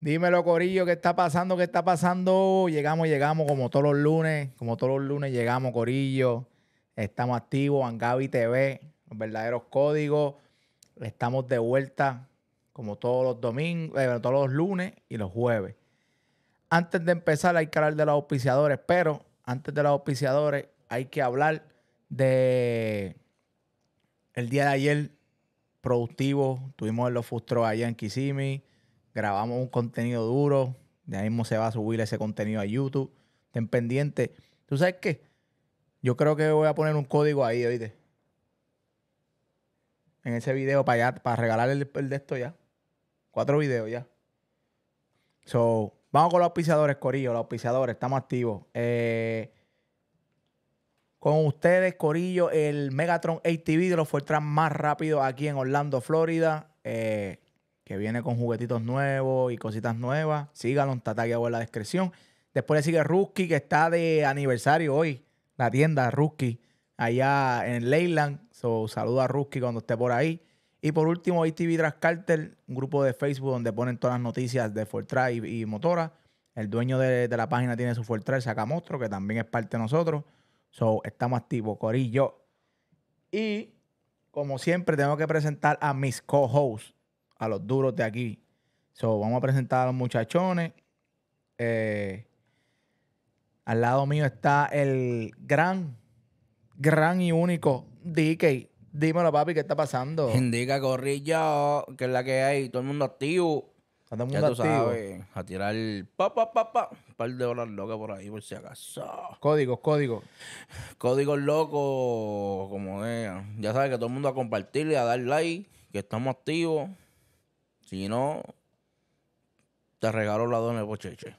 Dímelo, Corillo, ¿qué está pasando? ¿Qué está pasando? Llegamos, llegamos, como todos los lunes, como todos los lunes llegamos, Corillo. Estamos activos, Angavi TV, los verdaderos códigos. Estamos de vuelta, como todos los domingos, eh, todos los lunes y los jueves. Antes de empezar, hay que hablar de los auspiciadores, pero antes de los auspiciadores, hay que hablar de el día de ayer productivo. Tuvimos en los Fustros allá en Kissimmee grabamos un contenido duro. De ahí mismo se va a subir ese contenido a YouTube. Ten pendiente. ¿Tú sabes qué? Yo creo que voy a poner un código ahí, oíste. En ese video para para regalar el, de esto ya. Cuatro videos ya. So, vamos con los auspiciadores, Corillo. Los auspiciadores, estamos activos. Eh, con ustedes, Corillo, el Megatron ATV de los Fortran más rápido aquí en Orlando, Florida. Eh, que viene con juguetitos nuevos y cositas nuevas. Sígalo en abajo en la descripción. Después le sigue Ruski, que está de aniversario hoy. La tienda Ruski, allá en Leyland. So, saluda a Ruski cuando esté por ahí. Y por último, ITV Tras Cartel, un grupo de Facebook donde ponen todas las noticias de Fortra y, y Motora. El dueño de, la página tiene su saca Sacamostro, que también es parte de nosotros. So, estamos activos, Corillo. Y, como siempre, tengo que presentar a mis co-hosts a los duros de aquí. So, vamos a presentar a los muchachones. Eh, al lado mío está el gran, gran y único DK. Dímelo, papi, ¿qué está pasando? Indica corrillo, que es la que hay, todo el mundo activo. Todo el mundo ya activo. a tirar pa, pa, pa, pa. Un par de horas locas por ahí, por si acaso. Códigos, códigos. Códigos locos, como vean. Ya sabes que todo el mundo a compartirle, a dar like, que estamos activos. Si no, te regalo la dona de bocheche.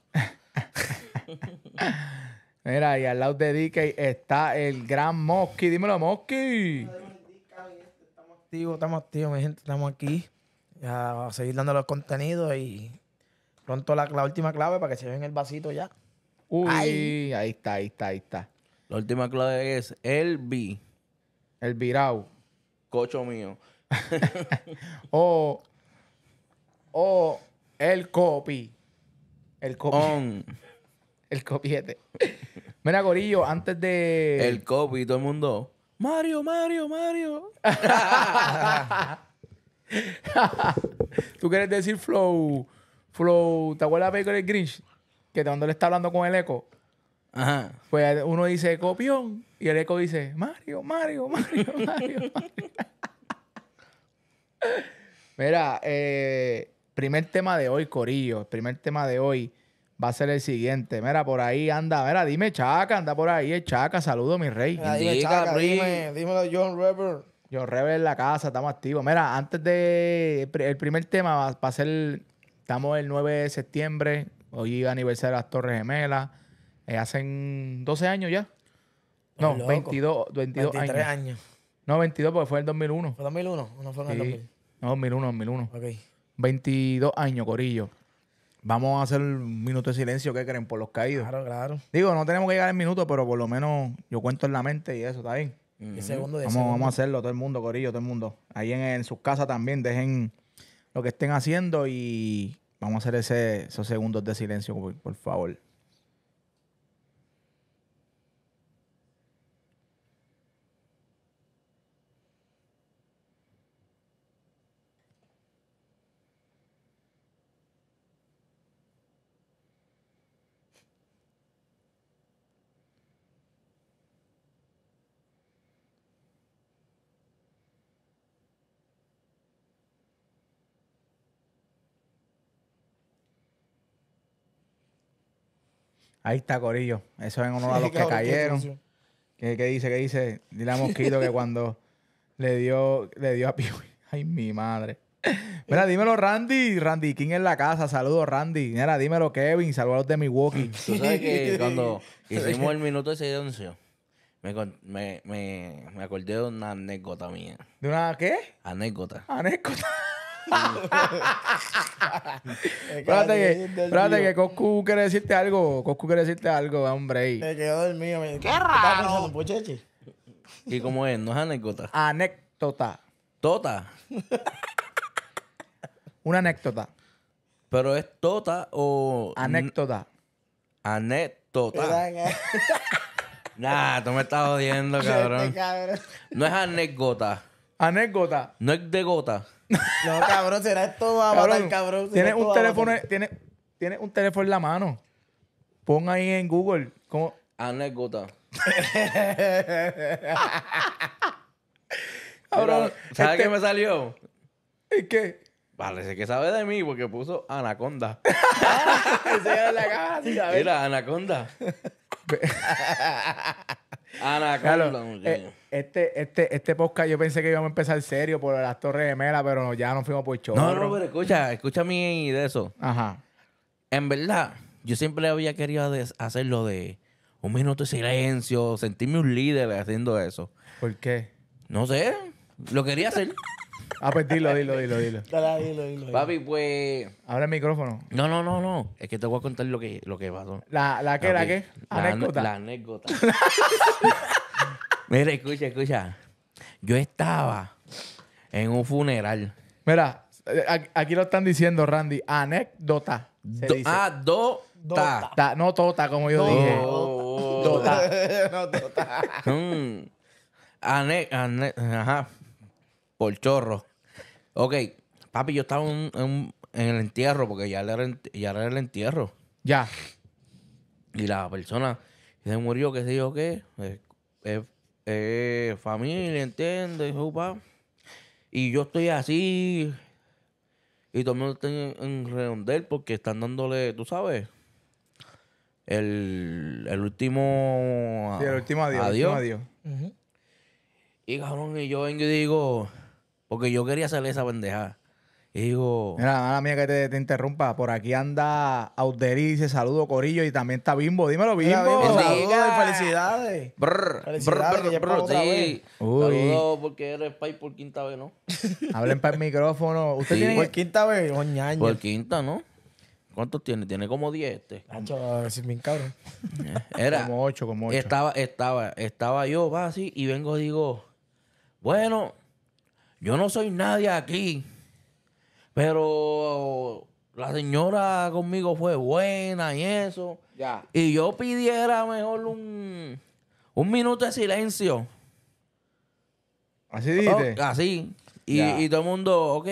Mira, y al lado de DK está el gran Mosky. Dímelo, Mosky. Estamos activos, estamos activos, mi gente. Estamos aquí. a seguir dando los contenidos y pronto la, última clave para que se vea en el vasito ya. Uy, ahí está, ahí está, ahí está. La última clave es el B. El virao. Cocho mío. o oh, o el copy. El copy. El copiete. Mira, Gorillo, antes de. El copy, todo el mundo. Mario, Mario, Mario. Tú quieres decir Flow. Flow, ¿te acuerdas de el Grinch? Que cuando le está hablando con el eco. Ajá. Pues uno dice copión y el eco dice Mario, Mario, Mario, Mario. Mario. Mira, eh, primer tema de hoy, Corillo, el primer tema de hoy va a ser el siguiente. Mira, por ahí anda, mira, dime Chaca, anda por ahí el Chaca, saludo mi rey. dime, Chaca, dime, John Rever. John Rever en la casa, estamos activos. Mira, antes de el primer tema va, a ser, estamos el 9 de septiembre, hoy aniversario de las Torres Gemelas, eh, hacen 12 años ya. No, 22, 22 23 años. No, 22 porque fue el 2001. ¿Fue 2001? No fue en el No, 2001, 2001. Ok. 22 años, Corillo. Vamos a hacer un minuto de silencio, ¿qué creen? Por los caídos. Claro, claro. Digo, no tenemos que llegar al minuto, pero por lo menos yo cuento en la mente y eso, ¿está bien? Un segundo de vamos, vamos a hacerlo, todo el mundo, Corillo, todo el mundo. Ahí en, sus casas también, dejen lo que estén haciendo y vamos a hacer ese, esos segundos de silencio, por favor. Ahí está, Corillo. Eso es uno de los que cayeron. ¿Qué, dice? ¿Qué dice? Dile a Mosquito que cuando le dio, le dio a Piwi. Ay, mi madre. Mira, dímelo, Randy. Randy King en la casa. Saludos, Randy. Mira, dímelo, Kevin. Saludos de Milwaukee. Tú sabes que cuando hicimos el minuto de silencio, me, me, me, me acordé de una anécdota mía. ¿De una qué? Anécdota. Anécdota. espérate que, Coscu quiere decirte algo. Coscu quiere decirte algo, hombre. quedó dormido. ¡Qué raro! ¿Y cómo es? ¿No es anécdota? Anécdota. ¿Tota? Una anécdota. ¿Pero es tota o...? Anécdota. Anécdota. nah, tú me estás jodiendo, cabrón. No es anécdota. Anécdota. No es de gota. No, cabrón, será esto cabrón. tiene un, teléfono, tiene tiene un teléfono en la mano. Pon ahí en Google. ¿cómo? Anécdota. cabrón, ¿Sabes este- qué me salió? ¿Y qué? Parece que sabe de mí porque puso Anaconda. Ah, Mira, Anaconda. Ana Carlos. Eh, este, este, este podcast yo pensé que íbamos a empezar serio por las Torres Gemelas, pero ya nos fuimos por chorro No, no, pero escucha, escucha mi de eso. Ajá. En verdad, yo siempre había querido hacer lo de un minuto de silencio, sentirme un líder haciendo eso. ¿Por qué? No sé, lo quería hacer. A ah, pues dilo, dilo, dilo, dilo. dilo, dilo, Papi, pues. Abre el micrófono. No, no, no, no. Es que te voy a contar lo que, lo que pasó. ¿La, la qué, la, qué? La anécdota. La anécdota. Mira, escucha, escucha. Yo estaba en un funeral. Mira, eh, aquí lo están diciendo, Randy. Anécdota. Se Ah, do. Ta. No tota, como yo do, dije. Dota. no tota. mm. ajá. Por chorro. Ok, papi, yo estaba en, el entierro porque ya era, ya era el entierro. Ya. Y la persona se murió, que se dijo qué. es eh, familia, ¿entiendes? Y yo estoy así. Y todo el mundo está en, redondel porque están dándole, tú sabes, el, último. el adiós. Y cabrón, y yo vengo y digo, porque yo quería hacerle esa bendeja. Y digo. Mira, mala mía que te, interrumpa. Por aquí anda Auderi, dice saludo Corillo y también está Bimbo. Dímelo, Bimbo. Saludos felicidades. felicidades, brr, sí. Saludos porque eres pay por quinta vez, ¿no? Hablen para el micrófono. ¿Usted tiene por quinta vez? oñaño. Por quinta, ¿no? ¿Cuántos tiene? Tiene como 10 este. a decir bien cabrón. Eh, era, como 8, como 8. Estaba, estaba, estaba yo, va así, y vengo digo, bueno, yo no soy nadie aquí, pero la señora conmigo fue buena y eso. Y yo pidiera mejor un, un minuto de silencio. Así dice. Oh, así. Y, todo el mundo, ok.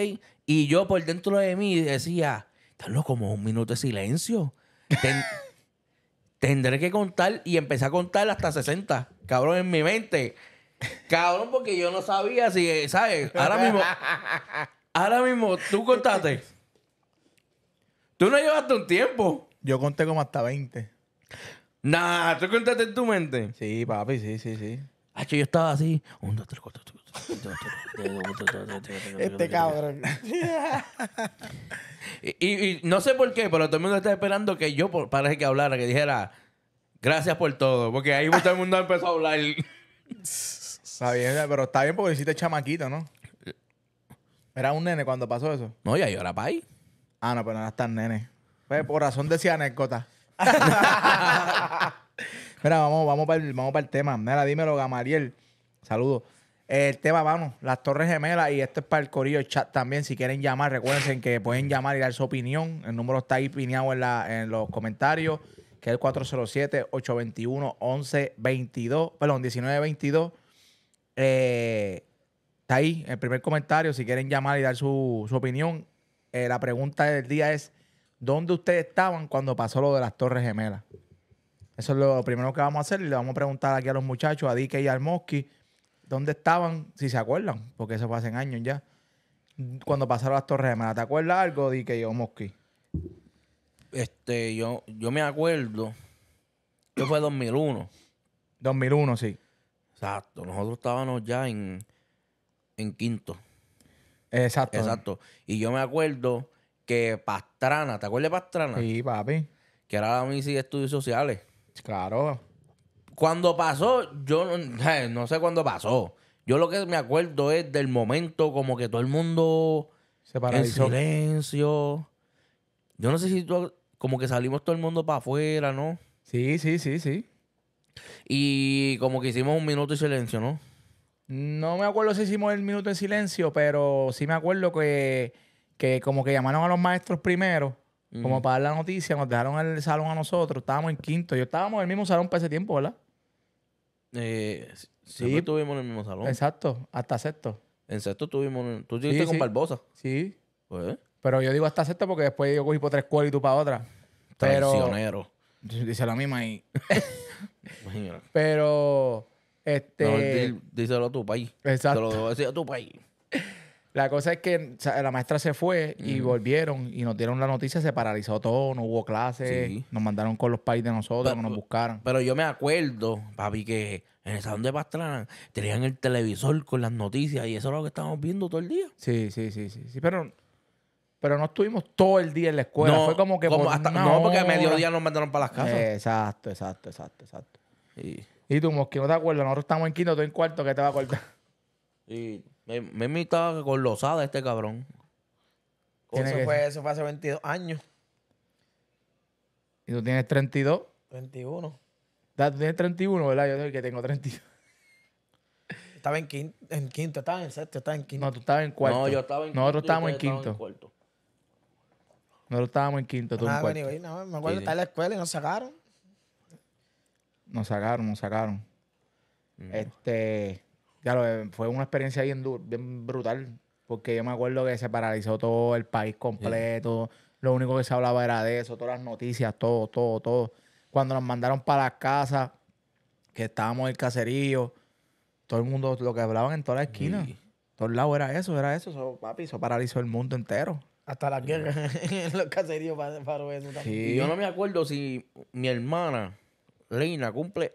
Y yo por dentro de mí decía, tan como un minuto de silencio. tendré que contar y empecé a contar hasta 60. Cabrón, en mi mente. Cabrón, porque yo no sabía si, ¿sabes? Ahora mismo, ahora mismo, tú contaste. Tú no llevaste un tiempo. Yo conté como hasta 20. Nah, tú contaste en tu mente. Sí, papi, sí, sí, sí. yo estaba así. este cabrón. y, no sé por qué, pero todo el mundo está esperando que yo por, parece que hablara, que dijera gracias por todo, porque ahí todo el mundo empezó a hablar. Está bien, pero está bien porque hiciste chamaquito, ¿no? Eh. Era un nene cuando pasó eso. No, ya yo era pai. Ah, no, pero no eras tan nene. Pues, por razón decía anécdota. Mira, vamos, vamos para el, vamos para el tema. Mira, dímelo, Gamariel. Saludos. El tema, vamos, las Torres Gemelas y esto es para el Corillo Chat también. Si quieren llamar, recuerden que pueden llamar y dar su opinión. El número está ahí pineado en, la, en los comentarios, que es el 407-821-1122, perdón, 1922. Eh, está ahí, el primer comentario, si quieren llamar y dar su, opinión. Eh, la pregunta del día es, ¿dónde ustedes estaban cuando pasó lo de las Torres Gemelas? Eso es lo primero que vamos a hacer y le vamos a preguntar aquí a los muchachos, a Dike y al Mosky, ¿dónde estaban, si se acuerdan? Porque eso fue hace años ya. Cuando pasaron las Torres Gemelas, ¿te acuerdas algo, Dike o Mosky? Este, yo, yo me acuerdo, que fue 2001. 2001, sí. Exacto. Nosotros estábamos ya en, en quinto. Exacto. Exacto. Y yo me acuerdo que Pastrana, ¿te acuerdas de Pastrana? Sí, papi. Que era la misi de estudios sociales. Claro. Cuando pasó, yo eh, no, sé cuándo pasó. Yo lo que me acuerdo es del momento como que todo el mundo se paralizó. en silencio. Yo no sé si como que salimos todo el mundo para afuera, ¿no? Sí, sí, sí, sí. Y como que hicimos un minuto de silencio, ¿no? No me acuerdo si hicimos el minuto de silencio, pero sí me acuerdo que, como que llamaron a los maestros primero, como para dar la noticia, nos dejaron el salón a nosotros, estábamos en quinto, yo estábamos en el mismo salón para ese tiempo, ¿verdad? Eh, sí, estuvimos en el mismo salón. Exacto, hasta sexto. En sexto estuvimos, tú estuviste con Barbosa. Sí. Pues. Pero yo digo hasta sexto porque después yo cogí por tres cuerdas y tú para otra. Pero, Dice la misma ahí. Pero, este... díselo a tu país. Exacto. Te lo a tu país. La cosa es que la maestra se fue y volvieron y nos dieron la noticia, se paralizó todo, no hubo clases, nos mandaron con los países de nosotros, nos buscaron. Pero yo me acuerdo, papi, que en el salón de Pastrana tenían el televisor con las noticias y eso es lo que estábamos viendo todo el día. Sí, sí, sí, sí, sí pero pero no estuvimos todo el día en la escuela. No, Fue como que No, porque a mediodía nos mandaron para las casas. Eh, exacto, exacto, exacto, exacto. Y, y tú, Mosquito, ¿no te acuerdas? Nosotros estamos en quinto, tú en cuarto, que te va a acordar? Y me, me con losada este cabrón. Eso fue, eso fue hace 22 años. ¿Y tú tienes 32? 21. tú tienes 31, ¿verdad? Yo soy que tengo 32. Estaba en quinto, en quinto, estaba en sexto, estaba en quinto. No, tú estabas en cuarto. No, yo estaba en cuarto. quinto. Nosotros estábamos en quinto. Nosotros estábamos en quinto, tú en cuarto. no, me acuerdo, sí, en la escuela y nos sacaron. Nos sacaron, nos sacaron. Mm. Este, claro, fue una experiencia bien, bien brutal, porque yo me acuerdo que se paralizó todo el país completo. Lo único que se hablaba era de eso, todas las noticias, todo, todo, todo. Cuando nos mandaron para las casas, que estábamos en el caserío, todo el mundo, lo que hablaban en toda la esquina, todo todos lados era eso, era eso, eso, papi, eso paralizó el mundo entero. Hasta la guerra en los caseríos para, para eso también. Y yo no me acuerdo si mi hermana, Lina, cumple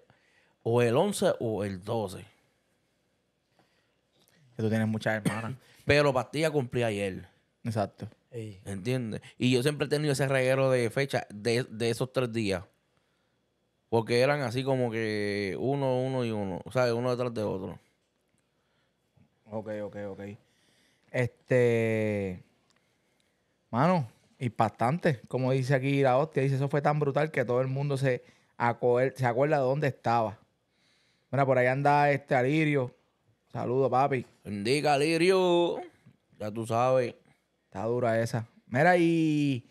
o el 11 o el 12. Que tú tienes muchas hermanas. Pero Pastilla cumplía ayer. Exacto. ¿Entiendes? Y yo siempre he tenido ese reguero de fecha de, de esos tres días. Porque eran así como que uno, uno y uno. O sea, uno detrás de otro. Ok, ok, ok. Este. Mano, impactante. Como dice aquí la hostia, dice, eso fue tan brutal que todo el mundo se, se acuerda de dónde estaba. Mira, por ahí anda este Alirio. Saludos, papi. Bendiga, Alirio. Ya tú sabes. Está dura esa. Mira, y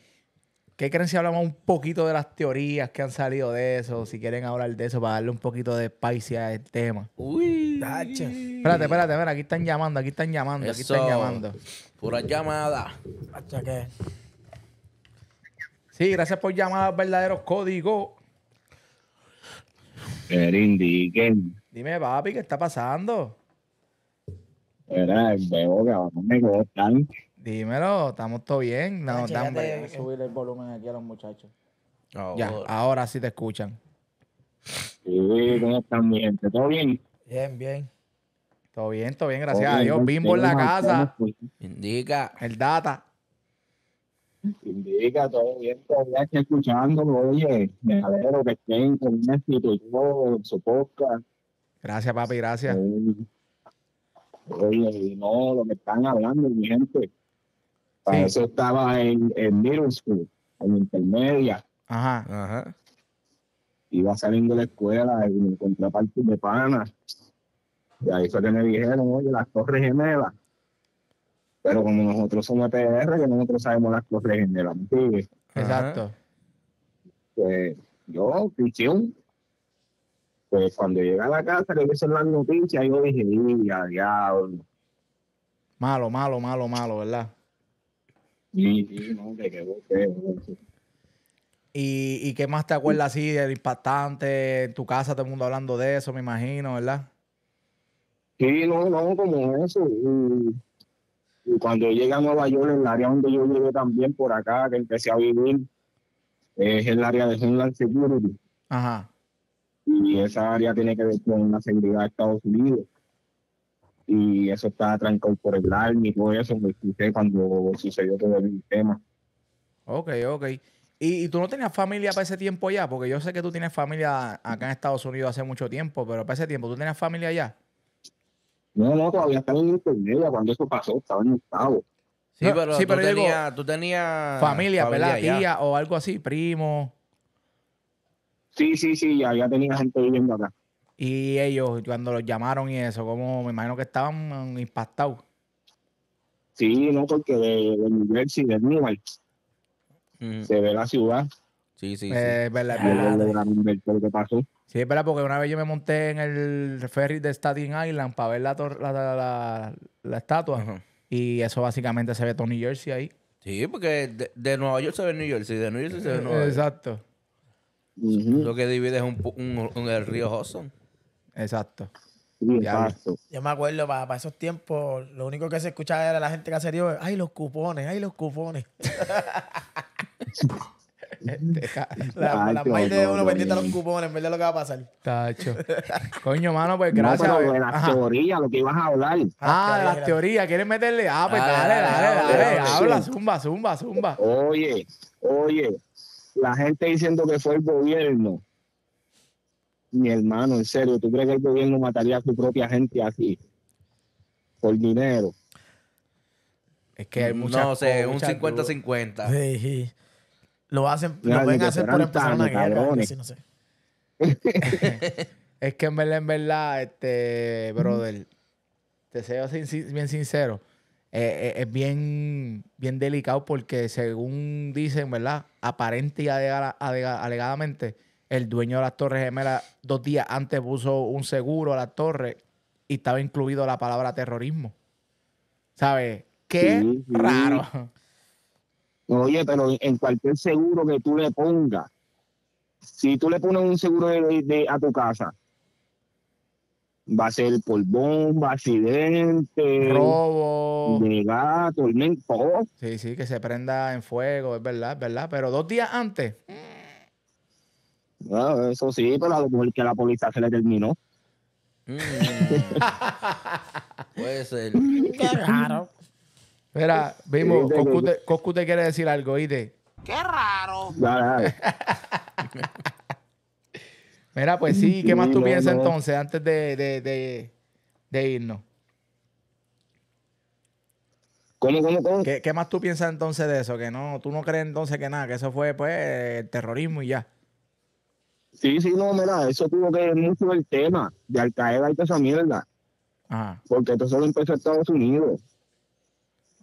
¿Qué creen si hablamos un poquito de las teorías que han salido de eso? Si quieren hablar de eso para darle un poquito de spice al tema. Uy. Espérate, espérate, Aquí están llamando, aquí están llamando, aquí están llamando. Pura llamada. ¿qué? Sí, gracias por llamar a verdaderos códigos. indiquen. Dime, papi, ¿qué está pasando? veo que bebo, cabrón, me gustan. Dímelo, estamos todo bien. No, estamos bien. subir el volumen aquí a los muchachos. ya, ahora sí te escuchan. Sí, ¿cómo están, mi gente? ¿Todo bien? Bien, bien. Todo bien, todo bien, gracias a Dios. Bimbo en la casa. Indica. El data. Indica, todo bien, todavía estoy escuchándolo. Oye, me alegro que estén con éxito y todo, en su podcast. Gracias, papi, gracias. Oye, no, lo que están hablando, mi gente para eso estaba en, en, middle school, en intermedia. Ajá, ajá. Iba saliendo de la escuela y me encontré de panas. Y ahí fue que me dijeron, oye, las torres gemelas. Pero como nosotros somos e PR, que nosotros sabemos las torres gemelas, Exacto. Pues yo, pichón. Pues cuando llegué a la casa, que hice las noticias, yo dije, ya, diablo. Malo, malo, malo, malo, ¿verdad? ¿Y, ¿Y qué más te acuerdas así del impactante? En tu casa todo el mundo hablando de eso, me imagino, ¿verdad? Sí, no, no, como eso. Y, y cuando llegué a Nueva York, el área donde yo llegué también, por acá, que empecé a vivir, es el área de Homeland Security. Ajá. Y esa área tiene que ver con la seguridad de Estados Unidos y eso estaba trancado por el y todo eso, me escuché cuando sucedió todo el tema. Ok, ok. ¿Y, tú no tenías familia para ese tiempo allá? Porque yo sé que tú tienes familia acá en Estados Unidos hace mucho tiempo, pero para ese tiempo, ¿tú tenías familia allá? No, no, todavía estaba en intermedia cuando eso pasó, estaba en el Sí, pero, sí, pero tú, tenías, tú, tenías, familia, ¿verdad? Tía o algo así, primo. Sí, sí, sí, ya, ya tenía gente viviendo acá. Y ellos, cuando los llamaron y eso, como me imagino que estaban mm, impactados. Sí, no, porque de, New Jersey, de New York, mm. se ve la ciudad. Sí, sí, eh, sí. es verdad, pasó. Sí, es verdad, porque una vez yo me monté en el ferry de Staten Island para ver la, la, la, estatua. Y eso básicamente se ve todo New Jersey ahí. Sí, porque de, de, Nueva York se ve New Jersey, de New Jersey se ve Nueva York. Exacto. Lo que divide es un, un el río Hudson. Exacto. Yo me acuerdo, para, esos tiempos, lo único que se escuchaba era la gente que hace dio, ay, los cupones, ay, los cupones. Este, la, la de uno pendiente los cupones, de lo que va a pasar? Tacho. Coño, mano, pues gracias. No, pero de las teorías, lo que ibas a hablar. Ah, de ah, las teorías, ¿quieres meterle? Ah, pues dale, dale, dale, habla, zumba, zumba, zumba. Oye, oye, la gente diciendo que fue el gobierno mi hermano, en serio, ¿tú crees que el gobierno mataría a su propia gente así? Por dinero. Es que hay muchas No sé, un 50-50. Lo hacen, lo ven a hacer por empezar una guerra. Así, no sé. es que en verdad, en este, brother, te sea bien sincero. Eh, eh, es bien, bien delicado porque según dicen, ¿verdad? Aparente y alegadamente el dueño de las Torres Gemelas dos días antes puso un seguro a la torre y estaba incluido la palabra terrorismo. ¿Sabes? Qué raro. Oye, pero en cualquier seguro que tú le pongas, si tú le pones un seguro de, a tu casa, va a ser por bomba, accidente, robo, de gato, Sí, sí, que se prenda en fuego, es verdad, es verdad. Pero dos días antes. Ah, eso sí, pero a lo mejor que la policía se le terminó. Mm. Puede ser. Qué raro. Mira, vimos, Coscu, te, quiere decir algo, ¿oíste? Qué raro. Mira, pues sí, ¿qué más tú piensas entonces antes de, de, irnos? ¿Cómo, cómo, cómo? ¿Qué, ¿Qué, más tú piensas entonces de eso? Que no, tú no crees entonces que nada, que eso fue pues el terrorismo y ya. Sí, sí, no, mira, eso tuvo que ver mucho el tema de Al Qaeda y toda esa mierda. Ajá. Porque esto solo empezó en Estados Unidos.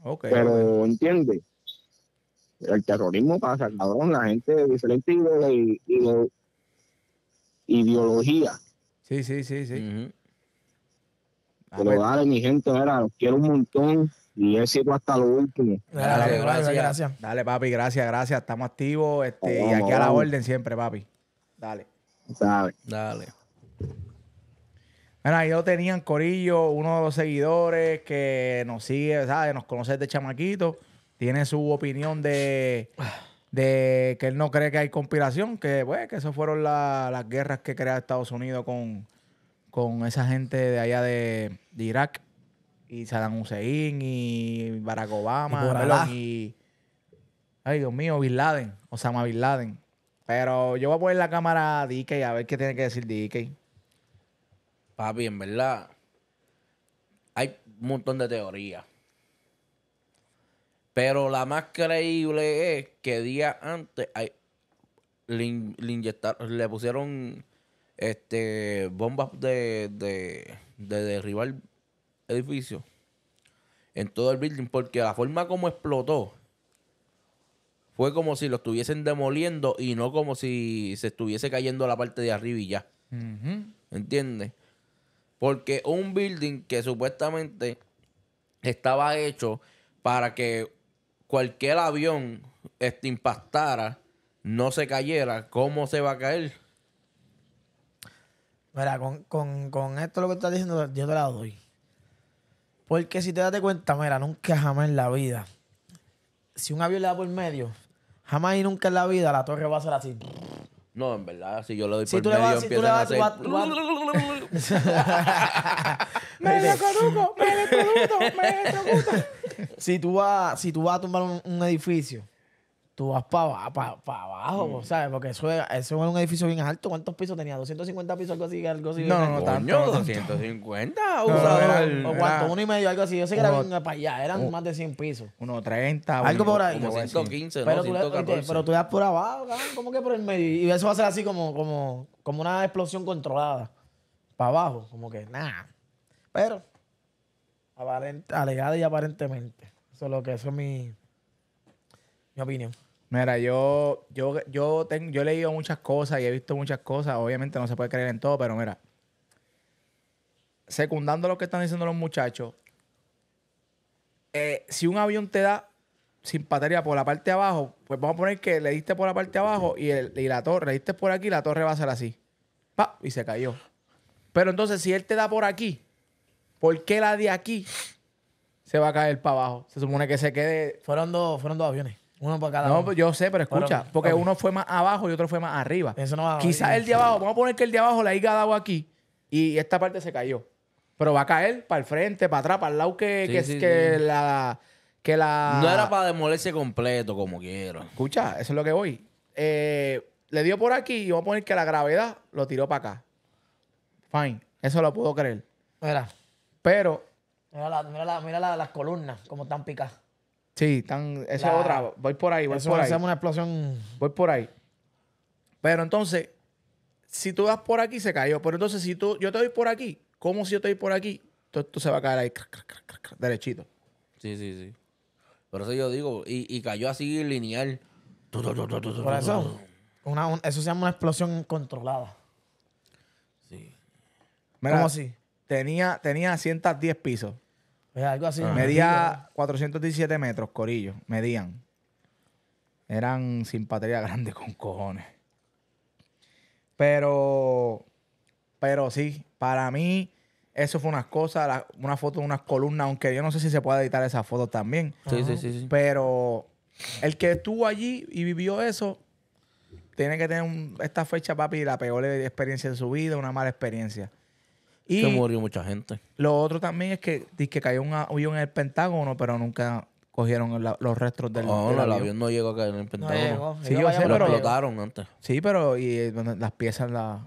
Okay, Pero, entiende, ¿entiendes? El terrorismo pasa, cabrón, la gente de diferente y, ideología. Sí, sí, sí, sí. Pero dale, mi gente, mira, los quiero un montón y he sido hasta lo último. Dale, gracias, gracias, Dale, papi, gracias, gracias. Estamos activos este, y aquí a la orden siempre, papi. Dale. Dale. Dale. Bueno, yo tenían Corillo, uno de los seguidores que nos sigue, ¿sabes? Nos conoce de chamaquito. Tiene su opinión de, de que él no cree que hay conspiración, que, pues, que esas fueron las guerras que crea Estados Unidos con, con esa gente de allá de, Irak. Y Saddam Hussein y Barack Obama y, y, Ay, Dios mío, Bin Laden, Osama Bin Laden. Pero yo voy a poner la cámara a DK a ver qué tiene que decir DK. Papi, en verdad, hay un montón de teorías. Pero la más creíble es que días antes le, pusieron este, bombas de, de derribar edificio. en todo el building porque la forma como explotó fue como si lo estuviesen demoliendo y no como si se estuviese cayendo la parte de arriba y ya. ¿Entiendes? Porque un building que supuestamente estaba hecho para que cualquier avión este, impactara, no se cayera, ¿cómo se va a caer? Mira, con, con esto lo que estás diciendo, yo te la doy. Porque si te das cuenta, mira, nunca jamás en la vida, si un avión le da por medio, Jamás y nunca en la vida la torre va a ser así. No, en verdad, si yo lo doy si por medio, vas, si tú le vas, a hacer... vas, vas... ¡Me ¡Me ¡Me si, tú vas, si tú vas a tumbar un edificio tú vas para pa, pa abajo, mm. ¿sabes? Porque eso, eso es un edificio bien alto. ¿Cuántos pisos tenía? ¿250 pisos? Algo así. Algo así no, no, no, tanto, 250. No, o, o cuánto, uno y medio, algo así. Yo sé que era para allá, eran más de 100 pisos. Uno 30. Algo por ahí. Como 115, pero, ¿no? tú 114. pero tú das por abajo, cabrón, como que por el medio. Y eso va a ser así como, como, como una explosión controlada. Para abajo, como que nada. Pero, aparente, alegada y aparentemente. Eso es lo que eso es mi, mi opinión. Mira, yo, yo, yo, tengo, yo he leído muchas cosas y he visto muchas cosas. Obviamente no se puede creer en todo, pero mira. Secundando lo que están diciendo los muchachos, eh, si un avión te da sin batería por la parte de abajo, pues vamos a poner que le diste por la parte de abajo y, el, la torre, le diste por aquí, la torre va a ser así. ¡Pa! Y se cayó. Pero entonces, si él te da por aquí, ¿por qué la de aquí se va a caer para abajo? Se supone que se quede. Fueron dos, fueron dos aviones. Uno para cada No, pues, yo sé, pero escucha, porque uno fue más abajo y otro fue más arriba. Eso no va Quizás el de abajo, vamos a poner que el de abajo la haya aquí y esta parte se cayó. Pero va a caer para el frente, para atrás, para el lado que, que, la. Que la. No era para demolerse completo como quiero. Escucha, eso es lo que voy. Eh, le dio por aquí y vamos a poner que la gravedad lo tiró para acá. Fine, eso lo puedo creer. Mira, Pero mira, la- mira las columnas, como están picadas. Sí, tan, esa es otra. Voy por ahí, voy a una explosión. Voy por ahí. Pero entonces, si tú vas por aquí, se cayó. Pero entonces, si tú, yo te doy por aquí, como si yo te doy por aquí? Entonces tú se va a caer ahí, derechito. Sí, sí, sí. Por eso yo digo, y, cayó así lineal. Por eso, una, eso se llama una explosión controlada. Sí. ¿Cómo así? Tenía, tenía 110 pisos. Ah. Medía 417 metros, Corillo. Medían. Eran sin patria grande con cojones. Pero, pero sí, para mí, eso fue unas cosas, una foto de unas columnas, aunque yo no sé si se puede editar esa foto también. Sí, sí, sí, Pero el que estuvo allí y vivió eso, tiene que tener esta fecha, papi, la peor experiencia de su vida, una mala experiencia. Y se murió mucha gente. Lo otro también es que, que cayó un avión en el Pentágono, pero nunca cogieron los restos del, ah, avión. no, avión. el avión no llegó a caer en el Pentágono. Sí, pero, explotaron antes. Sí, pero y eh, las piezas las...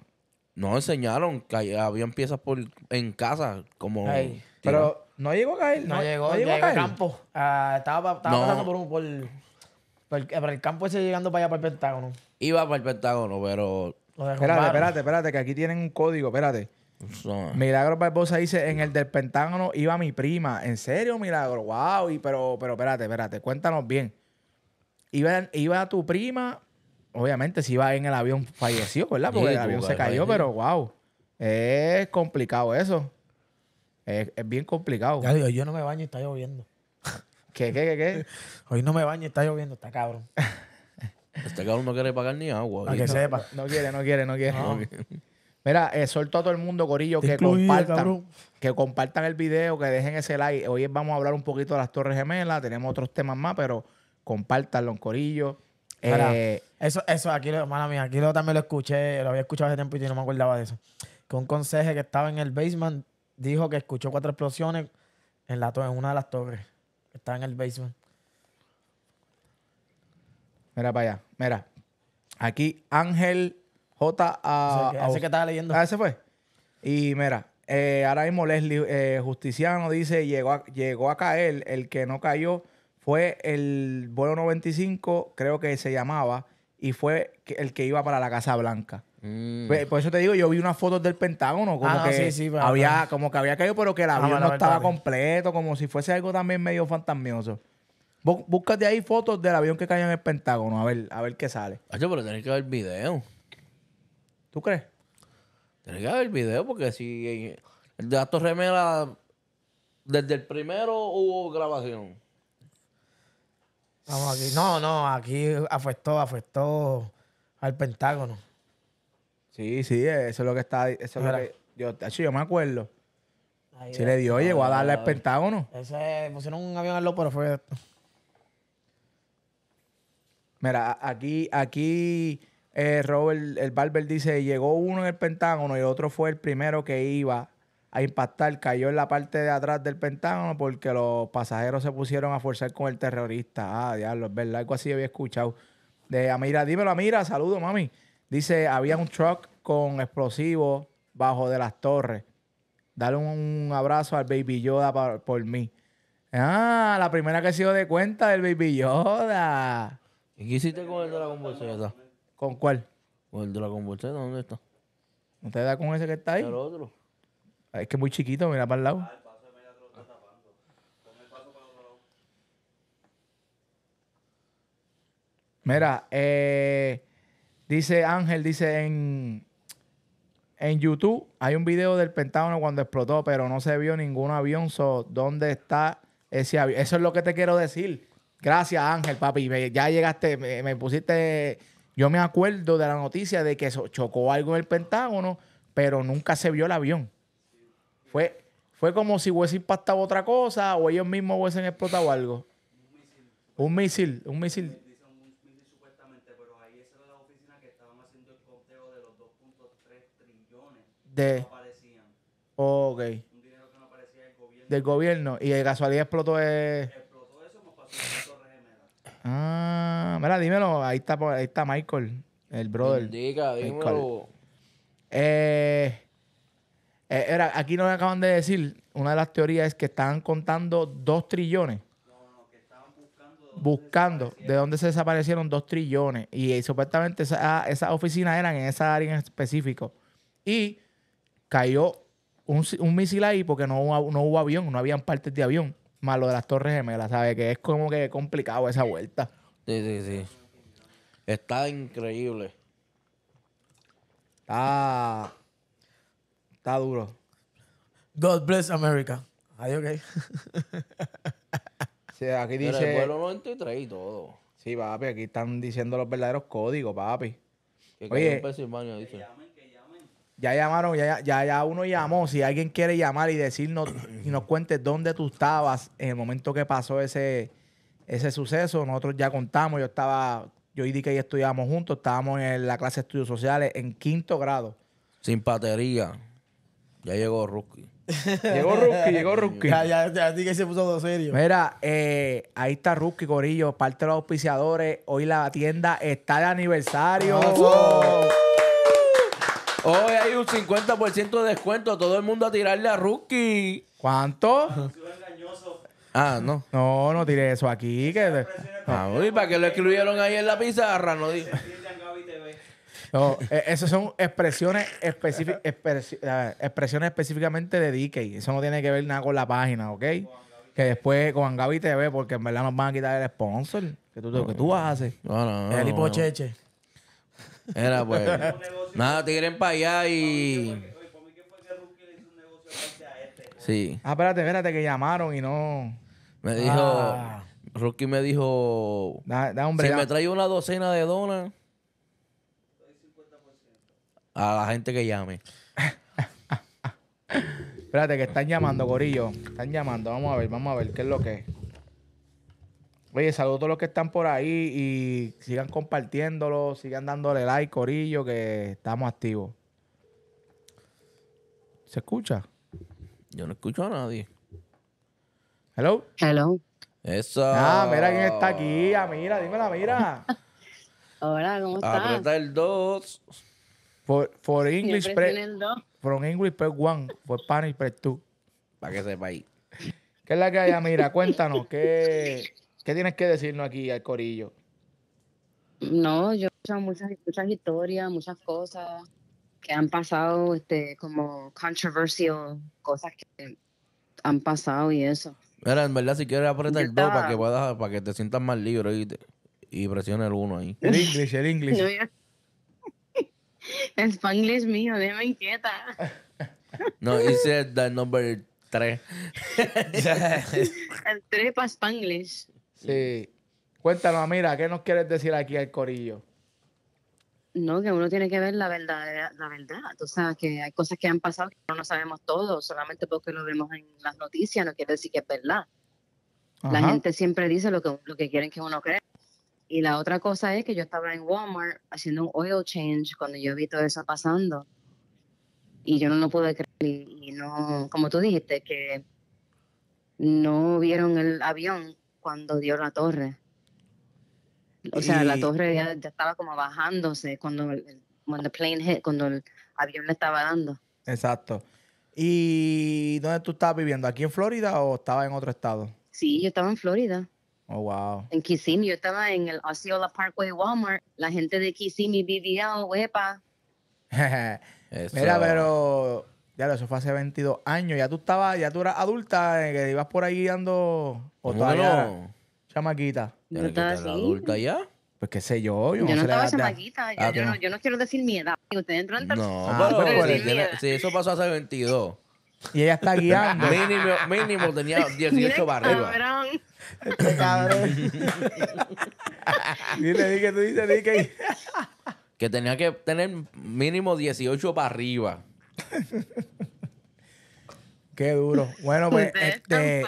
no enseñaron que había piezas por en casa como pero no llegó a caer, no, llegó, no a caer. campo. Ah, estaba, estaba pasando por, un, por, el campo ese llegando para allá para el Pentágono. Iba para el Pentágono, pero espérate, espérate, espérate que aquí tienen un código, espérate. Milagro Barbosa dice, en el del Pentágono iba mi prima. ¿En serio, Milagro? Wow, y pero, pero espérate, espérate, cuéntanos bien. Iba, iba tu prima, obviamente si iba en el avión falleció, ¿verdad? Porque el avión se cayó, pero wow. Es complicado eso. Es, bien complicado. Ya yo no me baño y está lloviendo. ¿Qué, qué, qué, Hoy no me baño y está lloviendo, está cabrón. Este cabrón no quiere pagar ni agua. Para que no, sepa. No quiere, no quiere, No quiere. Mira, exhorto a todo el mundo, Corillo, que compartan. Que compartan el video, que dejen ese like. Hoy vamos a hablar un poquito de las Torres Gemelas. Tenemos otros temas más, pero compártanlo, Corillo. Eh, eso, eso, aquí, hermana mía, aquí lo, también lo escuché, lo había escuchado hace tiempo y no me acordaba de eso. Que un conseje que estaba en el basement dijo que escuchó cuatro explosiones en, la en una de las torres. Estaba en el basement. Mira para allá, mira. Aquí Ángel a Ese que estaba leyendo. Ah, ese fue. Y mira, eh, ahora mismo Leslie eh, Justiciano dice, llegó a, llegó caer, el que no cayó fue el vuelo 95, creo que se llamaba, y fue el que iba para la Casa Blanca. Mm. Pues, por eso te digo, yo vi unas fotos del Pentágono, como ah, que había, como que había caído, pero que el ah, avión no pues, estaba completo, como si fuese algo también medio fantasmioso. busca búscate ahí fotos del avión que cayó en el Pentágono, a ver, a ver qué sale. pero tenés que ver el video. ¿Tú crees? Tiene que haber el video porque si eh, el de Astor Remera, desde el primero hubo grabación. Vamos aquí. No, no, aquí afectó, afectó al Pentágono. Sí, sí, eso es lo que está. Eso es yo, me acuerdo. Si le dio, llegó a darle al Pentágono. Ese pusieron un avión al pero fue. Mira, aquí, aquí eh, Robert, el Barber dice, llegó uno en el Pentágono y el otro fue el primero que iba a impactar, cayó en la parte de atrás del Pentágono porque los pasajeros se pusieron a forzar con el terrorista. Ah, diablo, es verdad, algo así había escuchado. De Amira, dímelo Amira, saludo mami. Dice, había un truck con explosivos bajo de las torres. Dale un, abrazo al Baby Yoda por, mí. Ah, la primera que se dio de cuenta del Baby Yoda. ¿Y qué hiciste con el de ¿Con cuál? Con el Dragon Ball Z, ¿dónde está? ¿Usted da con ese que está ahí? El otro. Ah, es que es muy chiquito, mira para el lado. Ah, mira, eh, dice Ángel, dice en, en YouTube hay un video del Pentágono cuando explotó, pero no se vio ningún avión. ¿Dónde está ese avión? Eso es lo que te quiero decir. Gracias, Ángel, papi. ya llegaste, me pusiste yo me acuerdo de la noticia de que chocó algo en el Pentágono, pero nunca se vio el avión. Fue, fue como si hubiese impactado otra cosa o ellos mismos hubiesen explotado algo. Un misil, un misil. supuestamente pero ahí De... los trillones que Ok. Un dinero que no aparecía del gobierno. Del gobierno. Y de casualidad explotó... El... Eh, Ah, mira, dímelo. Ahí está, está Michael, el brother. Diga, dímelo. Eh, eh, era, aquí nos acaban de decir, una de las teorías es que estaban contando dos trillones. buscando, de dónde se desaparecieron dos trillones. Y, eh, supuestamente ah, esas oficinas eran en esa área en específico. Y cayó un, misil ahí porque no, no hubo avión, no habían partes de avión más lo de las Torres Gemelas, ¿sabes? Que es como que complicado esa vuelta. Sí, sí, sí. Está increíble. Está. Está duro. God bless America. Ahí, ok. sí, aquí dice. Pero el pueblo 93 y todo. Sí, papi, aquí están diciendo los verdaderos códigos, papi. Que Oye, es dice. Ya llamaron, ya, ya, uno llamó. Si alguien quiere llamar y decirnos y nos cuentes dónde tú estabas en el momento que pasó ese, ese suceso, nosotros ya contamos. Yo estaba, yo y que estudiábamos juntos, estábamos en la clase de estudios sociales en quinto grado. Sin batería. Ya llegó Ruski. llegó Ruski, llegó Ruski. Ya, ya, ya, que se puso todo serio. Mira, eh, ahí está Ruski, Corillo, parte de los auspiciadores. Hoy la tienda está de aniversario. Hoy hay un 50% de descuento. Todo el mundo a tirarle a Rookie. ¿Cuánto? Ah, no. No, no tiré eso aquí. Que... Ah, ¿para qué lo escribieron ahí en la pizarra? No dice No, e-, esas son expresiones, específicas expresiones específicamente de DK. Eso no tiene que ver nada con la página, ¿ok? Que después con Angavi TV, porque en verdad nos van a quitar el sponsor. Que tú, que tú haces. No, no, no, el hipocheche. Era pues. Nada, te quieren para allá y. Sí. Ah, espérate, espérate, que llamaron y no. Me dijo. Ah. Rocky me dijo. hombre, si me trae una docena de donas. A la gente que llame. espérate, que están llamando, gorillo. Están llamando. Vamos a ver, vamos a ver qué es lo que es. Oye, saludos a todos los que están por ahí y sigan compartiéndolo, sigan dándole like, corillo, que estamos activos. ¿Se escucha? Yo no escucho a nadie. Hello. Hello. Eso. Ah, mira quién está aquí. Amira, ah, mira, dímela, mira. Hola, ¿cómo estás? está el 2. For, English press. From English press 1. For Spanish press 2. Para que sepa ahí. ¿Qué es la que hay? Mira, cuéntanos. ¿Qué, ¿Qué tienes que decirnos aquí al corillo? No, yo he muchas, muchas historias, muchas cosas que han pasado, este, como controversial, cosas que han pasado y eso. Mira, en verdad, si quieres apretar el 2 para que puedas, para que te sientas más libre y, presiona el 1 ahí. El inglés, el inglés. el Spanglish mío, déjame inquieta. no, hice el número 3. el 3 para Spanglish. Sí. Cuéntanos, mira, ¿qué nos quieres decir aquí al corillo? No, que uno tiene que ver la verdad, la verdad. Tú sabes que hay cosas que han pasado que no sabemos todo, solamente porque lo vemos en las noticias no quiere decir que es verdad. La gente siempre dice lo que, lo que quieren que uno crea. Y la otra cosa es que yo estaba en Walmart haciendo un oil change cuando yo vi todo eso pasando. Y yo no lo pude creer. no, como tú dijiste, que no vieron el avión cuando dio la torre. O sea, la torre ya, estaba como bajándose cuando el, plane cuando el avión le estaba dando. Exacto. ¿Y dónde tú estabas viviendo? ¿Aquí en Florida o estaba en otro estado? Sí, yo estaba en Florida. Oh, wow. En Kissimmee, yo estaba en el Osceola Parkway Walmart. La gente de Kissimmee vivía, huepa. Mira, pero ya, eso fue hace 22 años. Ya tú estabas, ya tú eras adulta, eh, que ibas por ahí guiando... O todavía Chamaquita. ¿Ya estaba adulta ya? Pues qué sé yo. Yo, yo no, estaba chamaquita. Ah, yo, no, yo, no, quiero decir mi edad. Ustedes entran No, ah, pero, pero, si eso pasó hace 22. Y ella está guiando. mínimo, tenía 18 barrios. Este cabrón. dile, dile que tú dices, dile que. que tenía que tener mínimo 18 para arriba. Qué duro. Bueno, pues este,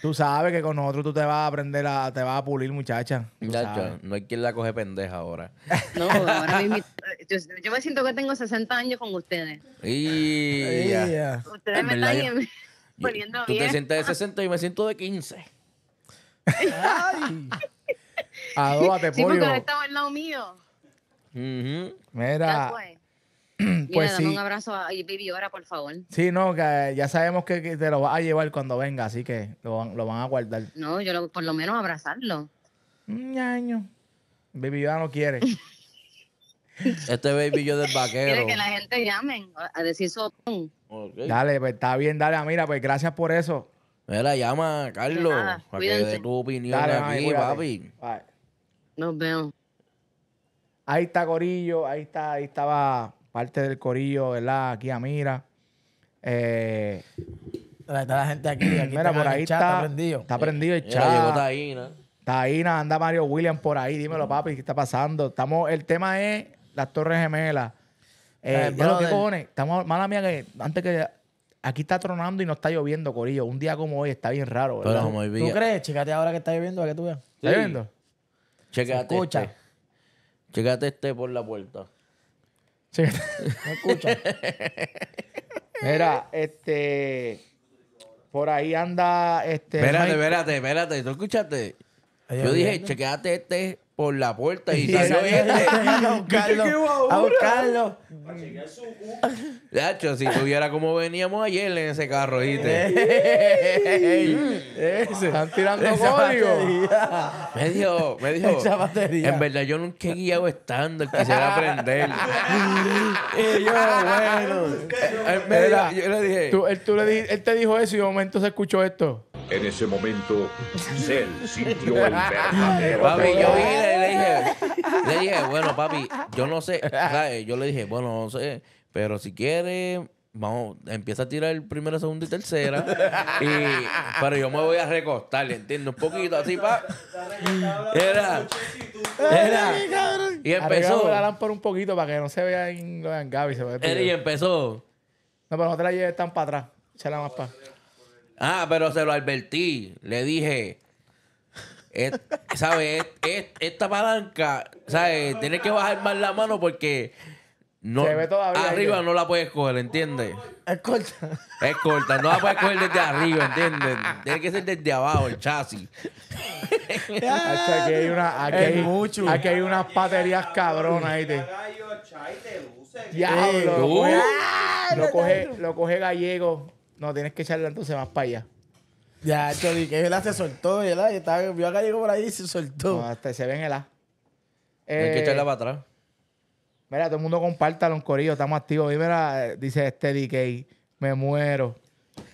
tú sabes que con nosotros tú te vas a aprender a, te vas a pulir, muchacha. yo no hay quien la coge pendeja ahora. No, eh, yo, me siento que tengo 60 años con ustedes. Y Ustedes me están poniendo bien. Tú te sientes de 60 y me siento de 15. Ay. Adóbate, porque estaba al lado mío. Mira. pues dame sí. un abrazo a Baby ahora, por favor. Sí, no, que eh, ya sabemos que, te lo vas a llevar cuando venga, así que lo van, a guardar. No, yo lo, por lo menos abrazarlo. Un año. Baby no quiere. este Baby yo del vaquero. Quiere que la gente llame a decir su Okay. Dale, pues está bien, dale, ah, mira, pues gracias por eso. Mira, llama Carlos nada, para que tu opinión dale, papi. Nos vemos. Ahí está gorillo ahí está, ahí estaba parte del corillo, ¿verdad? Aquí a Mira. Eh, está la gente aquí. aquí mira, por ahí está, está prendido. Está prendido el chat. Llegó Taína. Taína, anda Mario William por ahí. Dímelo, papi, ¿qué está pasando? Estamos, el tema es las Torres Gemelas. Eh, eh, ¿qué cojones? Estamos, mala mía, que antes que Aquí está tronando y no está lloviendo, Corillo. Un día como hoy está bien raro, ¿verdad? ¿Tú crees? Chécate ahora que está lloviendo, a que tú veas. ¿Está lloviendo? Chécate. Escucha. Este. Chécate este por la puerta. Sí, no escucha. Mira, este. Por ahí anda este. Espérate, espérate, espérate. ¿Tú escuchaste? Yo dije, chequeate este por la puerta y salió este a buscarlo. A buscarlo. si tuviera como veníamos ayer en ese carro, ¿viste? Están tirando código. Medio, medio. En verdad, yo nunca he guiado estándar, quisiera aprender. y yo, bueno. yo le dije. Tú, él te dijo eso y de momento se escuchó esto. En ese momento, Cell sintió el verdadero. Papi, yo vine le, dije, bueno, papi, yo no sé. Yo le dije, bueno, no sé, pero si quiere vamos, empieza a tirar el primero, segundo y tercera. y, pero yo me voy a recostar, entiendo un poquito así, pa. Era. Era. Y empezó. un poquito para que no se Y empezó. No, pero no te la para atrás. Ah, pero se lo advertí. Le dije, esta palanca, ¿sabes? Tienes que bajar más la mano porque no, arriba no la puedes coger, ¿entiendes? Es corta. Es corta, no la puedes coger desde arriba, ¿entiendes? Tiene que ser desde abajo el chasis. aquí hay una, hay, mucho. Aquí hay unas paterías cabronas ahí. Te... Lo coge, lo coge gallego. No, tienes que echarle entonces más para allá. Ya, Choli, que el A se soltó, Yo acá estaba, vio acá por ahí y se soltó. No, hasta se ven el A. Eh, hay que eh, echarla para atrás. Mira, todo el mundo compártalo, los corillo, estamos activos. Y mira, eh, dice este DK, me muero.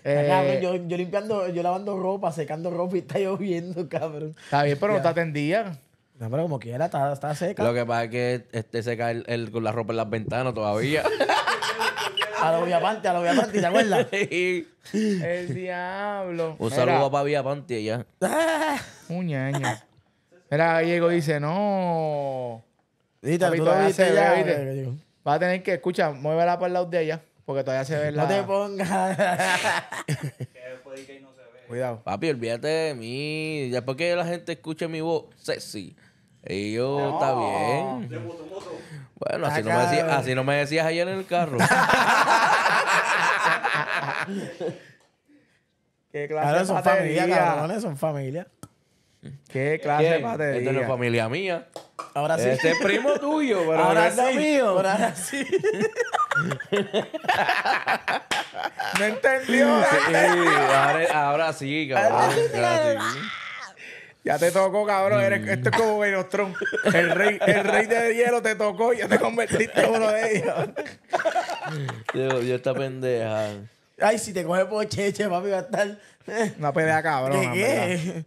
Ah, eh, yo, yo, limpiando, yo lavando ropa, secando ropa y está lloviendo, cabrón. Está bien, pero no está tendida. No, pero como quiera, está, está seca. Lo que pasa es que este seca el, con la ropa en las ventanas todavía. A los Viapanti, a los Viapanti, ¿te acuerdas? El diablo. Un saludo a para Viapanti allá. ña. Mira, Diego dice, no. Dita, tú lo viste a tener que, escucha, muévela para el lado de ella, porque todavía se ve la... No te pongas. Cuidado. Papi, olvídate de mí. Después que la gente escuche mi voz sexy. Y yo, está bien. Bueno, así no, me decías, ayer en el carro. ¿Qué clase son familia, cabrones, son familia. ¿Qué clase de batería? Esta no es familia mía. Ahora sí. Este es primo tuyo, pero ahora, sí. mío. ahora sí. ¿Me entendió? ahora, sí, cabrón. Ahora sí. Ya te tocó, cabrón. Eres, mm. esto es como Venus El rey, el rey de hielo te tocó y ya te convertiste en uno de ellos. Yo, esta pendeja. Ay, si te coge por cheche, papi, va a estar. Eh. Una pendeja cabrón. qué?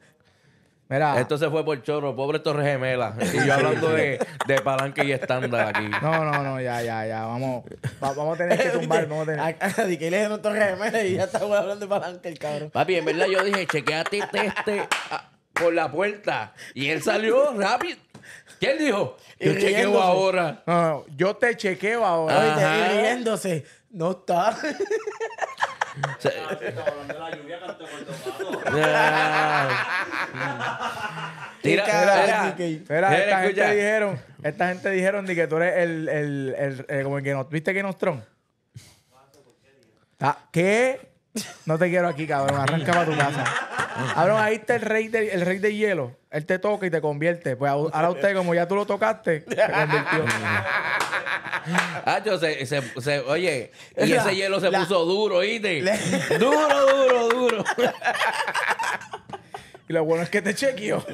Mira. Esto se fue por chorro, pobre Torre Gemela. Y yo hablando de, de palanque y estándar aquí. No, no, no, ya, ya, ya. Vamos, vamos a tener que tumbar, vamos a tener. de que le Gemela y ya estamos hablando de palanque el cabrón. Papi, en verdad yo dije, chequeate este. este por la puerta. Y él salió rápido. ¿Quién dijo? Yo te chequeo ahora. No, yo te chequeo ahora. Ajá. Y riéndose. No está. Tira, espera, espera, esta gente dijeron, esta gente dijeron de que tú eres el, el, el, eh, como el que nos, ¿viste que nos tron? Ah, ¿Qué? No te quiero aquí, cabrón. Arranca para tu casa. ahí está el rey, de, el rey de hielo. Él te toca y te convierte. Pues ahora usted, como ya tú lo tocaste, se convirtió. Ah, yo se, se, oye, y ese hielo se puso duro, ¿oíste? Duro, duro, duro. y lo bueno es que te chequeó.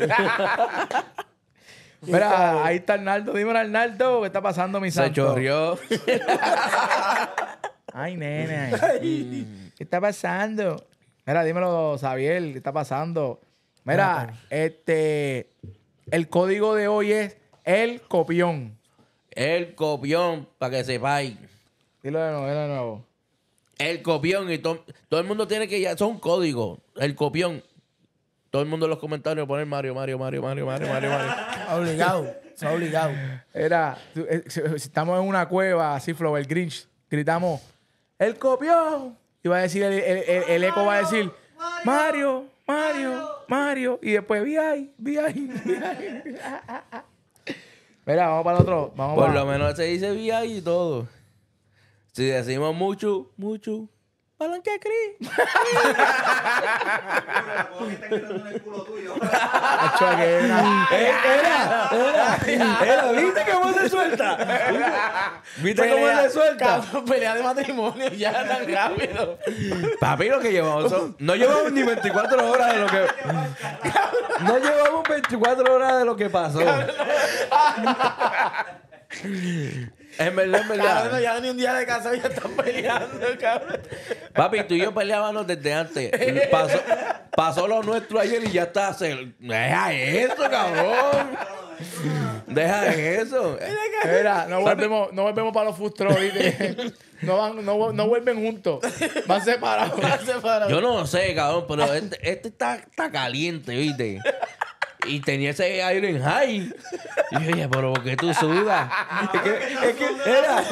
Mira, ahí está Arnaldo. Dime, Arnaldo, ¿qué está pasando, mi santo? Se chorrió. ay, nene. Ay. ¿Qué está pasando? Mira, dímelo, Xavier, ¿qué está pasando? Mira, este. El código de hoy es el copión. El copión, para que sepáis. Dilo de nuevo, era de nuevo. El copión, y todo el mundo tiene que ya. Son códigos. El copión. Todo el mundo en los comentarios poner Mario, Mario, Mario, Mario, Mario, Mario, Mario. obligado, está obligado. Era, eh, estamos en una cueva, así, Flow, Grinch, gritamos: ¡El copión! Y va a decir, el, eco va a decir, Mario, Mario, Mario. Y después, vi vi vi Mira, vamos para otro. Por lo menos se dice vi y todo. Si decimos mucho, mucho, Palanca Cris. era, eh, era, era, ¿viste cómo se suelta? ¿Viste cómo se suelta? Pelea de matrimonio ya tan rápido. Papi, lo que llevamos son... No llevamos ni 24 horas de lo que... No llevamos 24 horas de lo que pasó. Es verdad, es verdad. ya ni un día de casa ya están peleando, cabrón. Papi, tú y yo peleábamos desde antes. Pasó, lo nuestro ayer y ya está. Deja eso, cabrón. Deja eso. Mira, no volvemos, no volvemos para los frustros no, van, no, vuelven juntos. Van separados. Van separados. Yo no sé, cabrón, pero este, este está, está caliente, ¿viste? y tenía ese Iron High. Y yo, oye, pero ¿por qué tú sudas? es que, es que era,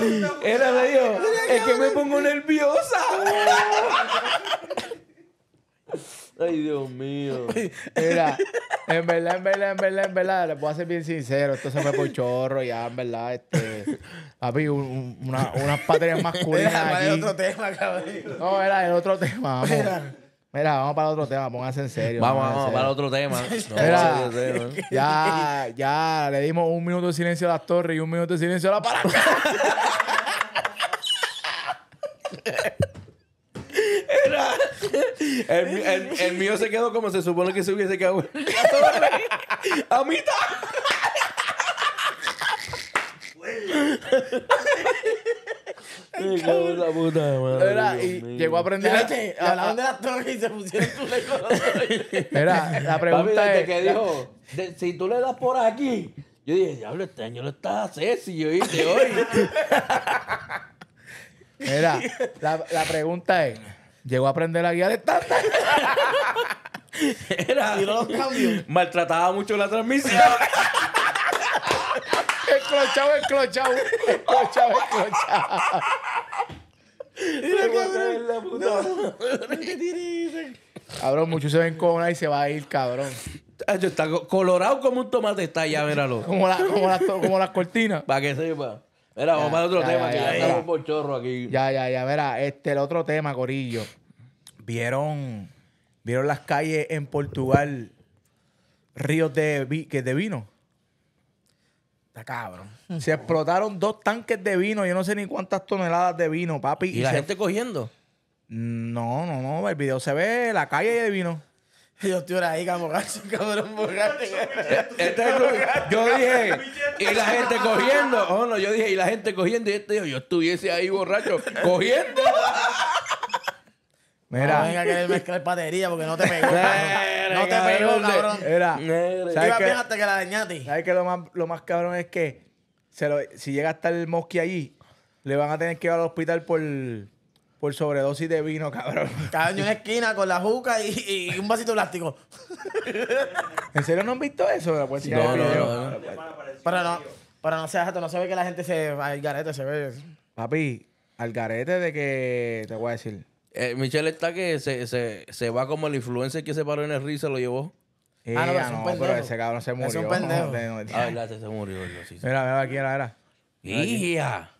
era medio, es que me pongo nerviosa. Ay, Dios mío. Mira, en verdad, en verdad, en verdad, en verdad, le puedo ser bien sincero. Esto se me fue chorro ya, en verdad. Este, a mí unas patrias masculinas. Era el otro tema, cabrón. No, era el otro tema. Vamos. Mira, vamos para otro tema, pónganse en serio. Vamos, vamos, para otro tema. ya, ya le dimos un minuto de silencio a las torres y un minuto de silencio a la parada. El, mío se quedó como se supone que se hubiese quedado. A mitad. Era, y llegó a aprender. a... hablaban de las torres y se pusieron tu lejos Mira, la pregunta es. que dijo, si tú le das por aquí. Yo dije, diablo, este año no está sexy, yo dije, hoy. Mira, la, la, pregunta es: ¿llegó a aprender la guía de estándar? Era. Maltrataba mucho la transmisión. Esclochado, esclochado. Esclochado, esclochado. Mira, cabrón. Cabrón, muchos se ven con y se va a ir, cabrón. Ah, está colorado como un tomate, está ya, véralo. Como, la, como, las como las cortinas. Para que sepa. Mira, vamos para otro tema, ya, ya, ya. Mira, este, el otro tema, Corillo. ¿Vieron, vieron las calles en Portugal ríos de, de vino? cabrón. Se explotaron dos tanques de vino, yo no sé ni cuántas toneladas de vino, papi. ¿Y, la gente cogiendo? No, no, no, el video se ve la calle de vino. yo estoy ahí, cabrón, borracho. yo eh, este dije, y la gente cogiendo. Oh, no, yo dije, y la gente cogiendo. Y este dijo, yo estuviese ahí borracho, cogiendo. Mira. No venga a querer mezclar patería porque no te pegó. no te pegó, cabrón. Mira. sabes bien hasta que la dañaste. ¿Sabes qué? Lo más, lo más cabrón es que si llega hasta el mosque allí, le van a tener que ir al hospital por, por sobredosis de vino, cabrón. Cada año en esquina con la juca y, un vasito plástico. ¿En serio no han visto eso? no, no, no, Para no, para no ser jato, no se ve que la gente se va al garete, se ve. Papi, al garete de que te voy a decir. Eh, Michelle está que se, se, se va como el influencer que se paró en el y se lo llevó. Eh, ah, no, pero, ah, no, pero ese cabrón se murió. Es un pendejo. ah, verdad, se murió. Mira, mira, aquí, mira, mira. ¡Hija!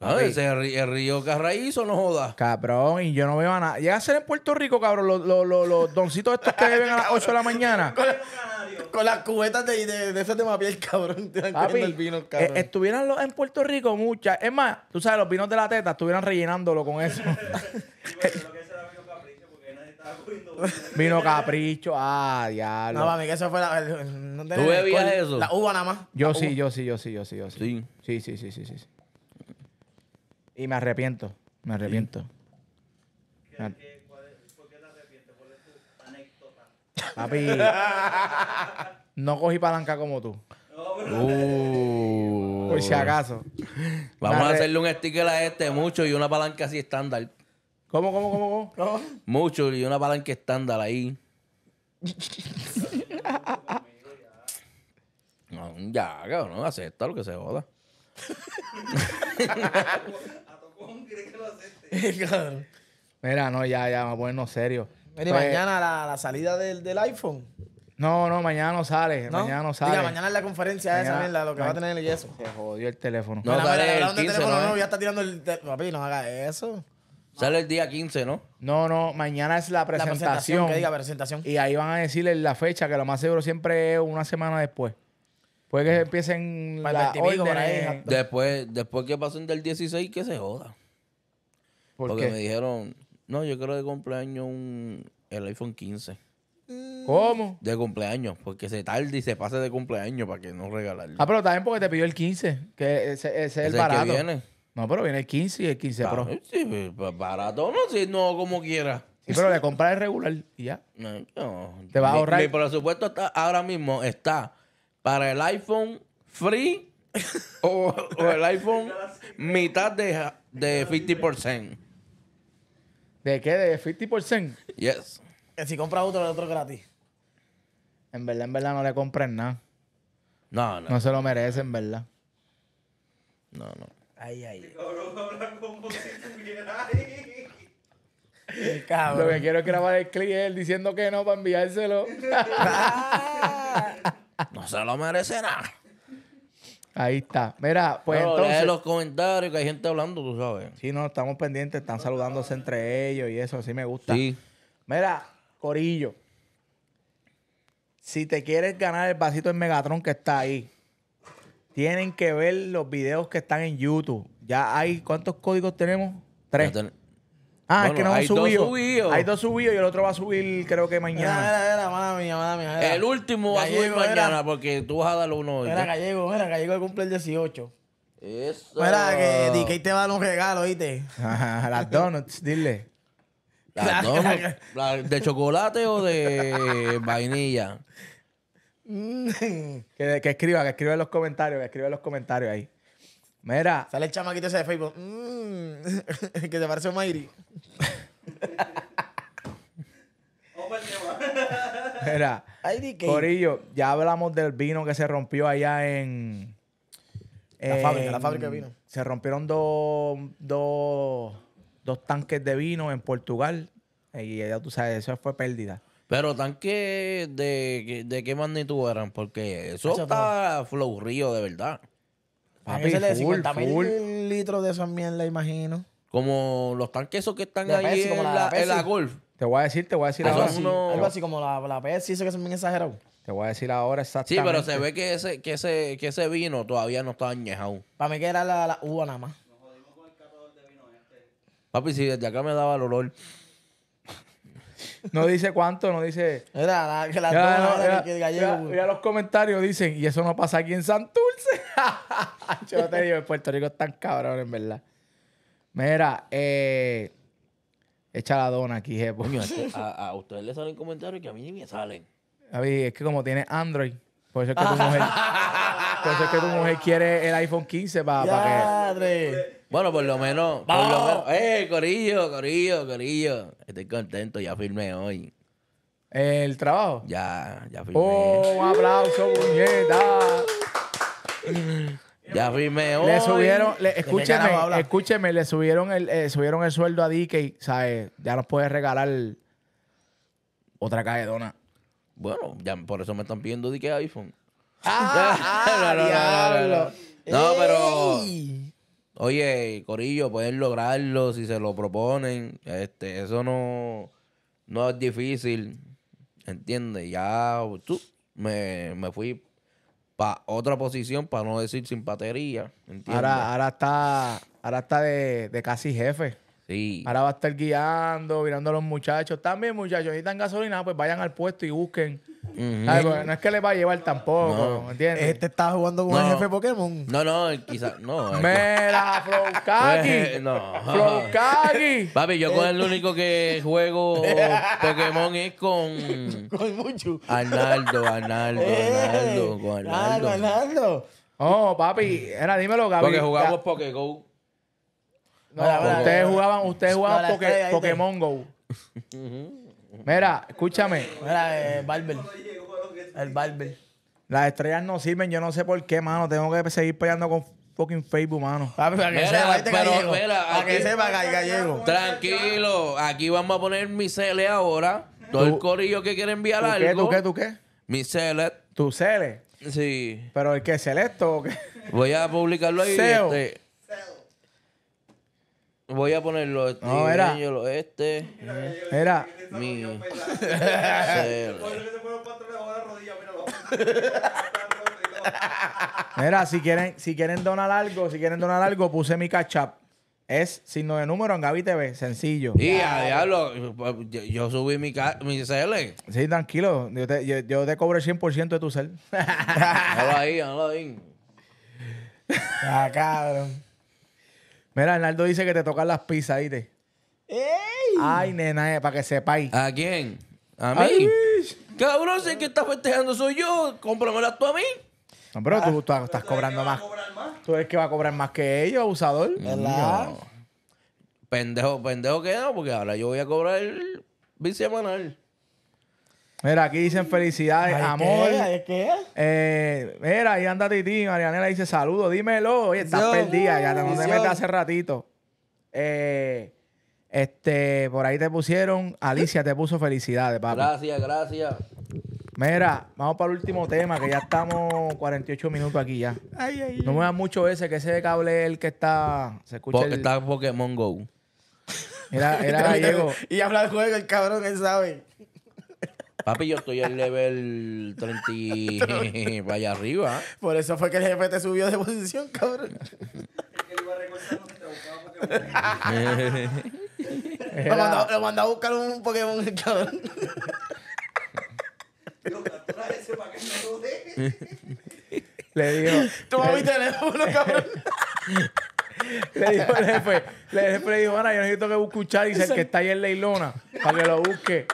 No, ese el río o no joda. Cabrón, y yo no veo a nada. Llega a ser en Puerto Rico, cabrón, los, los, los, doncitos estos que viven a las 8 de la mañana. con las cubetas de, de, de ese tema cabrón. el vino, eh, cabrón. estuvieran en Puerto Rico muchas. Es más, tú sabes, los vinos de la teta estuvieran rellenándolo con eso. Vino capricho, ah, diablo. No, para mí que eso fue la. ¿Tú bebías eso? La uva nada más. Yo sí, yo sí, yo sí, yo sí, yo sí. Sí. Sí, sí, sí, sí, Y me arrepiento, me arrepiento. Papi, no cogí palanca como tú. Uh, Por si acaso. Vamos a hacerle un sticker a este, mucho, y una palanca así estándar. ¿Cómo, cómo, cómo, Mucho y una palanca estándar ahí. no, ya, cabrón, acepta lo que se joda. a tu que lo acepte. Mira, no, ya, ya, vamos a ponernos serio. Mire, pues, mañana la, la salida del, del, iPhone. No, no, mañana no sale. ¿No? Mañana no sale. Diga, mañana es la conferencia esa, Mira, lo que va a tener el yeso. Se jodió el teléfono. No, sale el 15, no, no, ya está tirando el. Papi, no haga eso. Sale el día 15, ¿no? No, no, mañana es la presentación. La presentación, que diga presentación. Y ahí van a decirle la fecha, que lo más seguro siempre es una semana después. Puede que se empiecen las órdenes. Después, después que pasen del 16, que se joda. Porque me dijeron no, yo quiero de cumpleaños un, el iPhone 15. Mm. ¿Cómo? De cumpleaños, porque se tarde y se pase de cumpleaños para que no regalarle. Ah, pero también porque te pidió el 15, que ese, es, el barato. No, pero viene el 15 y el 15 ah, Pro. Sí, pues, barato, no, si no, como quiera. Sí, pero le comprar el regular y ya. No, no. Te va a ahorrar. Y por supuesto está, ahora mismo está para el iPhone free o, el iPhone mitad de, de 50%. ¿De qué? ¿De 50%? Yes. si compra otro, el otro gratis. En verdad, en verdad no le compren nada. No, no. No se lo merecen, en verdad. No, no. Ay, ay. Lo que quiero es grabar el clip diciendo que no para enviárselo. Ah. no se lo merece nada. Ahí está. Mira, pues entonces. los comentarios que hay gente hablando, tú sabes. Sí, no, estamos pendientes, están saludándose entre ellos y eso, así me gusta. Sí. Mira, Corillo. Si te quieres ganar el vasito en Megatron que está ahí, tienen que ver los videos que están en YouTube. Ya hay, ¿cuántos códigos tenemos? Tres. Ah, es que no hay subido. dos Hay dos subidos y el otro va a subir creo que mañana. Era, era, mala mía, mala mía. El último va a subir mañana porque tú vas a dar uno. Era ¿eh? Gallego, era Gallego que cumple el 18. Eso. Mira, que DK te va a dar un regalo, oíste. las donuts, dile. Las donuts. ¿De chocolate o de vainilla? Mm. que, que escriba, que escriba en los comentarios, que escriba en los comentarios ahí. Mira. Sale el chamaquito ese de Facebook. ¿Qué mm. que te parece Mayri. Mira. Corillo, ya hablamos del vino que se rompió allá en. La fábrica, de vino. Se rompieron dos, dos, tanques de vino en Portugal. Eh, y ya tú sabes, eso fue pérdida. Pero tanques de, de qué magnitud eran, porque eso, eso está flow río de verdad. Papi, se le 50 mil litros de esa mierda, imagino. Como los tanques que están ahí en, la, Golf. Te voy a decir, te voy a decir algo ahora. Así, Algo así como la, la Pepsi, eso que es bien exagerado. Te voy a decir ahora exactamente. Sí, pero se ve que ese, que ese, que ese vino todavía no está añejado. Para mí que era la, uva nada más. jodimos con el de vino este. Papi, si ya acá me daba el olor. No dice cuánto, no dice. Era la, que la mira, mira, los comentarios dicen, y eso no pasa aquí en Santurce. Yo te digo, en Puerto Rico tan cabrón, en verdad. Mira, eh, echa la dona aquí, je eh, a, ustedes les salen comentarios que a mí ni me salen. A es que como tienes Android, por eso es que tu mujer, por eso es que tu mujer quiere el iPhone 15 para que... Bueno, por lo menos, ¡Eh, Corillo, Corillo, Corillo! Estoy contento, ya firmé hoy. ¿El trabajo? Ya, ya firmé. ¡Oh, un aplauso, puñeta! Ya firmé hoy. Le subieron, escúcheme, escúcheme, le subieron el, subieron el sueldo a DK, ¿sabes? Ya nos puede regalar otra cajedona. Bueno, ya por eso me están pidiendo DK iPhone. no, pero. Oye, Corillo, pueden lograrlo si se lo proponen. Este, eso no, no es difícil. ¿Entiendes? Ya tú, me, me fui para otra posición, para no decir sin batería. Ahora, ahora está, ahora está de, de casi jefe. Ahora va a estar guiando, mirando a los muchachos. También, muchachos, si necesitan gasolina, pues vayan al puesto y busquen. No es que les va a llevar tampoco, Este está jugando con el jefe Pokémon. No, no, quizás no. Mira, Flowkaki. no. Papi, yo con el único que juego Pokémon es con. con mucho. Arnaldo, Arnaldo, eh, Arnaldo. Con Arnaldo. Arnaldo. Oh, papi, era dímelo, Gabi. Porque jugamos Pokémon ustedes jugaban, ustedes jugaban Pokémon Go. Mira, escúchame. Mira, el eh, Barber. El Barber. Las estrellas no sirven, yo no sé por qué, mano. Tengo que seguir peleando con fucking Facebook, mano. Para pero, gallego. Tranquilo, aquí vamos a poner mi cele ahora. Todo el corillo que quiere enviar ¿Tú qué, tú qué, tú qué? Mi cele. ¿Tu Cele. Sí. Pero el que es esto ¿o qué? Voy a publicarlo ahí. Este, Voy a ponerlo este no, era. este. Era. Mi. Mira, si quieren, si quieren donar algo, si quieren donar algo, puse mi catch up Es signo de número en Gavi TV, sencillo. Y a diablo, yo, subí mi, mi CL. Sí, tranquilo, yo te, yo, cobro el 100% de tu cel. no ahí, no ahí. Ah, cabrón. Mira, Arnaldo dice que te tocan las pizzas, ahí te. ¡Ey! Ay, nena, eh, para que sepáis. ¿A quién? ¿A mí? Ay. Cabrón, sé que está festejando soy yo. Cómpramelas tú a mí. No, pero tú, ah. estás cobrando más. Tú eres que va a cobrar más que ellos, abusador. ¿Verdad? Pendejo, pendejo que no, porque ahora yo voy a cobrar bicemanal. Mira, aquí dicen felicidades, amor. ¿Qué? Eh, mira, ahí anda Titi, Marianela dice saludo, dímelo. Oye, estás perdida, ya te, no te hace ratito. Eh, este, por ahí te pusieron, Alicia te puso felicidades, papá. Gracias, gracias. Mira, vamos para el último tema, que ya estamos 48 minutos aquí ya. Ay, ay, no me da mucho ese, que ese cable es el que está. Se escucha. El... Está Pokémon Go. Era, era gallego. y habla el juego, el cabrón, él sabe. Papi, yo estoy en level 30 y vaya arriba. Por eso fue que el jefe te subió de posición, cabrón. lo, mandó, lo mandó a buscar un Pokémon, cabrón. Le digo. Toma mi teléfono, cabrón. le dijo el jefe, le dijo, yo necesito que busque un el que está ahí en Leilona, para que lo busque.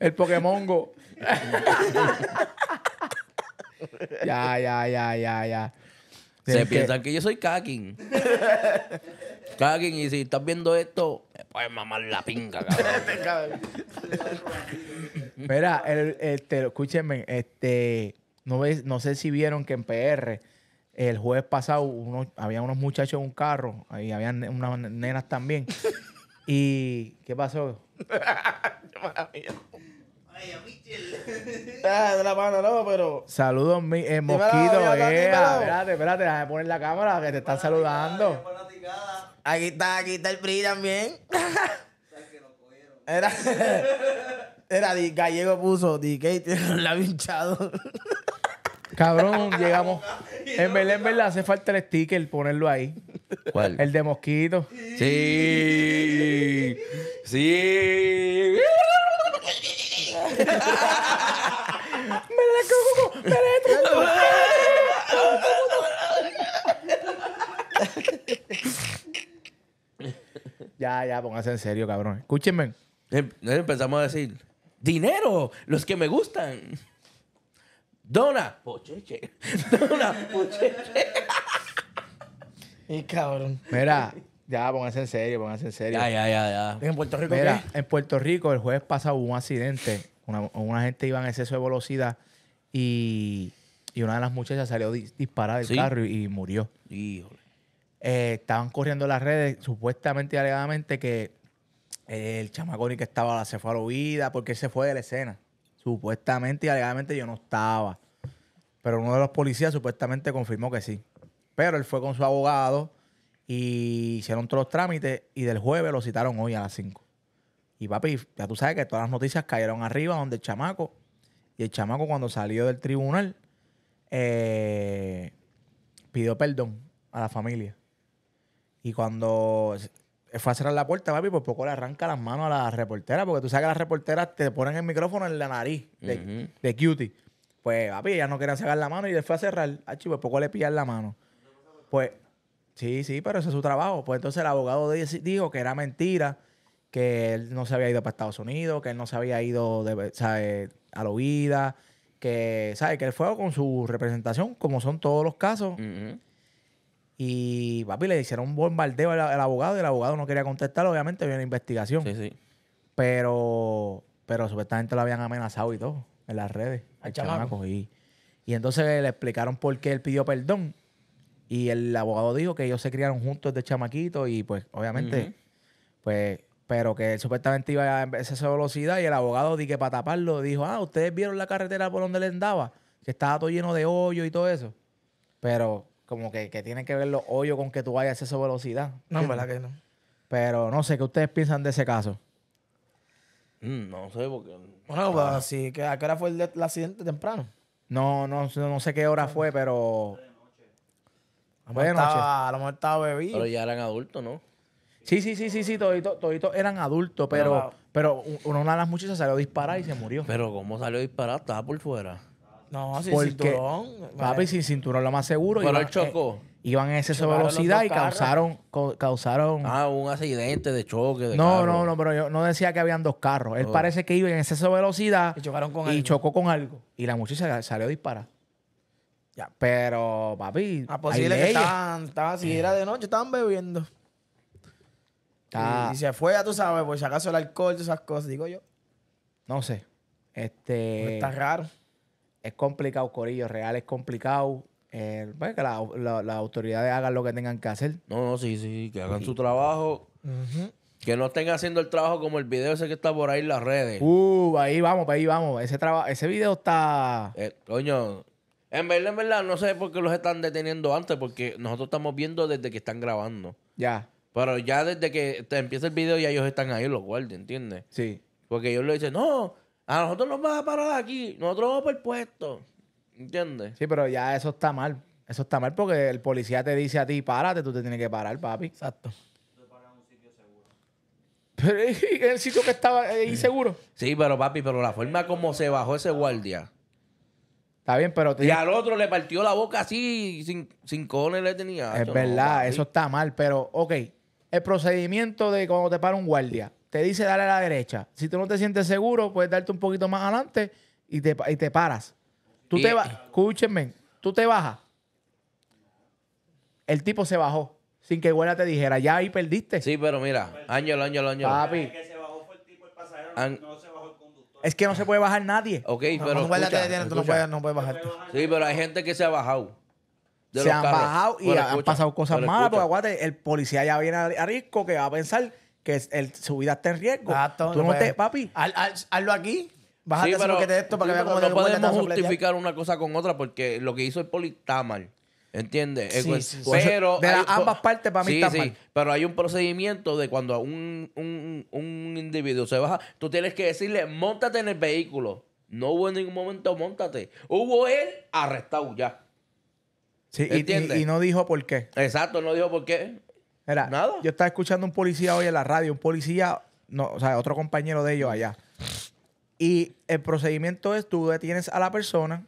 El Pokémon Go. ya, ya, ya, ya, ya. Se piensan que... yo soy Kakin. Kakin, y si estás viendo esto, pues puedes mamar la pinga, cabrón. Mira, el, este, escúchenme, este, no, ves, no sé si vieron que en PR el jueves pasado había unos muchachos en un carro y había unas nenas también. ¿Y qué pasó? de la mano no, pero. Saludos, mosquito. Eh, ah, espérate, espérate, déjame poner la cámara que te están saludando. aquí está, aquí está el PRI también. Era, era, gallego puso, DK Kate la hinchado. Cabrón, llegamos. En Belén, en verdad, hace falta el sticker, ponerlo ahí. ¿Cuál? El de mosquito. Sí. Sí. me la me Ya, ya, póngase en serio, cabrón. Escúchenme. Em, empezamos a decir, dinero, los que me gustan. Dona Pocheche. Dona Pocheche. y cabrón. Mira, ya, pónganse en serio, pónganse en serio. Ya, ya, ya, ¿En Puerto Rico Mira, en Puerto Rico el jueves pasado hubo un accidente. Una, gente iba en exceso de velocidad y, una de las muchachas salió disparada del carro y, murió. Híjole. Eh, estaban corriendo las redes, supuestamente y alegadamente, que el chamacón que estaba se fue a la huida porque se fue de la escena. Supuestamente y alegadamente yo no estaba. Pero uno de los policías supuestamente confirmó que sí. Pero él fue con su abogado y hicieron todos los trámites y del jueves lo citaron hoy a las 5. Y papi, ya tú sabes que todas las noticias cayeron arriba donde el chamaco. Y el chamaco cuando salió del tribunal eh, pidió perdón a la familia. Y cuando eh, fue a cerrar la puerta, papi, por pues poco le arranca las manos a la reportera, porque tú sabes que las reporteras te ponen el micrófono en la nariz de, cutie. Pues, papi, ella no quería sacar la mano y le fue a cerrar. Ah, chico, por pues poco le pillan la mano. Pues, sí, sí, pero ese es su trabajo. Pues entonces el abogado dijo que era mentira, que él no se había ido para Estados Unidos, que él no se había ido a la huida, que, ¿sabes? Que él fue con su representación, como son todos los casos. Y papi le hicieron un bombardeo al, abogado y el abogado no quería contestar, obviamente había una investigación. Sí, sí. Pero, pero supuestamente lo habían amenazado y todo en las redes. Al chamaco. Y, y entonces le explicaron por qué él pidió perdón. Y el abogado dijo que ellos se criaron juntos de chamaquito y pues obviamente, pues, pero que él supuestamente iba a esa velocidad y el abogado di que para taparlo dijo, ah, ustedes vieron la carretera por donde le andaba, que estaba todo lleno de hoyo y todo eso. Pero como que, tiene que ver los hoyos con que tú vayas a esa velocidad. No, verdad que no. Pero no sé, ¿qué ustedes piensan de ese caso? Mm, no sé, porque... Bueno, pues ah. sí, ¿a qué hora fue el, accidente temprano? No, no, no sé qué hora fue, pero... Fue de noche. A lo mejor estaba bebido. Pero ya eran adultos, ¿no? Sí, sí, sí, sí, sí, toditos eran adultos, pero, pero una de las muchachas salió a disparar y se murió. Pero ¿cómo salió a disparar? Estaba por fuera. No, sin porque, cinturón. Papi, sin cinturón, lo más seguro. Pero él chocó. Eh, iban en esa velocidad y causaron, causaron. Ah, un accidente de choque. no, no, no, pero yo no decía que habían dos carros. Él oh. parece que iba en exceso velocidad y, chocó con algo. Y la muchacha salió disparar Ya. Pero, papi. Ah, posible pues que estaban, si era de noche, estaban bebiendo. Y, se fue, ya tú sabes, por si acaso el alcohol, esas cosas, digo yo. No sé. Este. está raro es complicado, Corillo. Real es complicado. Eh, pues que las autoridades hagan lo que tengan que hacer. No, no, sí, sí, que hagan su trabajo. Que no estén haciendo el trabajo como el video ese que está por ahí en las redes. Uh, ahí vamos, ahí vamos. Ese, ese video está. Eh, coño, en verdad, en verdad, no sé por qué los están deteniendo antes, porque nosotros estamos viendo desde que están grabando. Ya, Pero ya desde que empieza el video ya ellos están ahí, los guardias, ¿entiendes? sí. Porque ellos le dicen, no, a nosotros nos vas a parar aquí, nosotros vamos por el puesto. ¿Entiendes? Sí, pero ya eso está mal. Eso está mal porque el policía te dice a ti, párate, tú te tienes que parar, papi. Exacto. en un Pero el sitio que estaba eh, ¿inseguro? Sí, pero papi, pero la forma como se bajó ese guardia. Está bien, pero... Y al otro le partió la boca así, sin, sin le tenía. Es verdad, eso está mal, pero ok. El procedimiento de cuando te para un guardia te dice dale a la derecha. Si tú no te sientes seguro, puedes darte un poquito más adelante y te, te paras. Tú te escúchenme, tú te bajas. El tipo se bajó sin que iguala te dijera, ya ahí perdiste. Sí, pero mira, año el año Papi. pasajero, No se bajó el conductor. Es que no se puede bajar nadie. Ok, pero. escucha, Sí, pero hay gente que se ha bajado. se han bajado y han pasado cosas malas. Porque aguante, el policía ya viene a risco que va a pensar que el, su vida está en riesgo. Ah, tú no pues, te, papi. hazlo aquí. Bájate sí, que te esto para que vea cómo No podemos justificar una cosa con otra porque lo que hizo el poli está mal. ¿Entiendes? Sí, de ambas partes para mí sí, está Pero hay un procedimiento de cuando un, un, individuo se baja, tú tienes que decirle, montate en el vehículo. No hubo en ningún momento, montate. Hubo él arrestado ya. Sí, y, no dijo por qué. Exacto, no dijo por qué. Yo estaba escuchando un policía hoy en la radio, un policía, no, o sea, otro compañero de ellos allá. Y el procedimiento es tú detienes a la persona,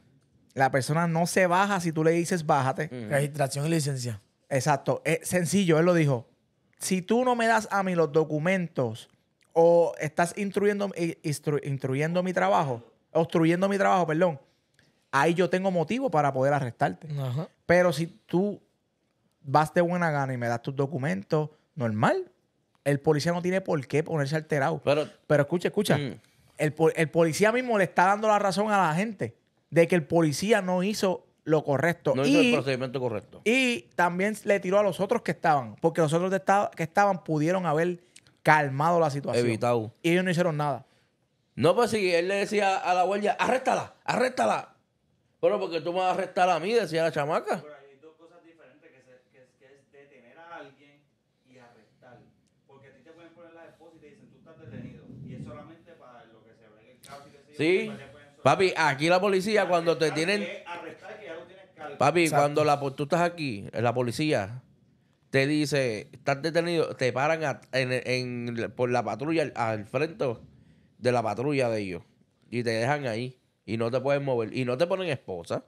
la persona no se baja si tú le dices bájate. Registración y licencia. Exacto, es eh, sencillo, él lo dijo. Si tú no me das a mí los documentos o estás instruyendo, eh, instruyendo mi trabajo, obstruyendo mi trabajo, perdón, ahí yo tengo motivo para poder arrestarte. Pero si tú vas de buena gana y me das tus documentos, normal. El policía no tiene por qué ponerse alterado. Pero, Pero escucha, escucha. Mm. El, policía mismo le está dando la razón a la gente de que el policía no hizo lo correcto. No hizo el procedimiento correcto. Y también le tiró a los otros que estaban, porque los otros que estaban pudieron haber calmado la situación. Evitado. Y ellos no hicieron nada. No, pues si él le decía a la huella arréstala, arréstala. Bueno, porque tú me vas a arrestar a mí, decía la chamaca. Papi, aquí la policía cuando te tienen... Papi, cuando la, tú estás aquí, la policía te dice, estás detenido, te paran en, en, por la patrulla al, frente de la patrulla de ellos y te dejan ahí y no te pueden mover y no te ponen esposa.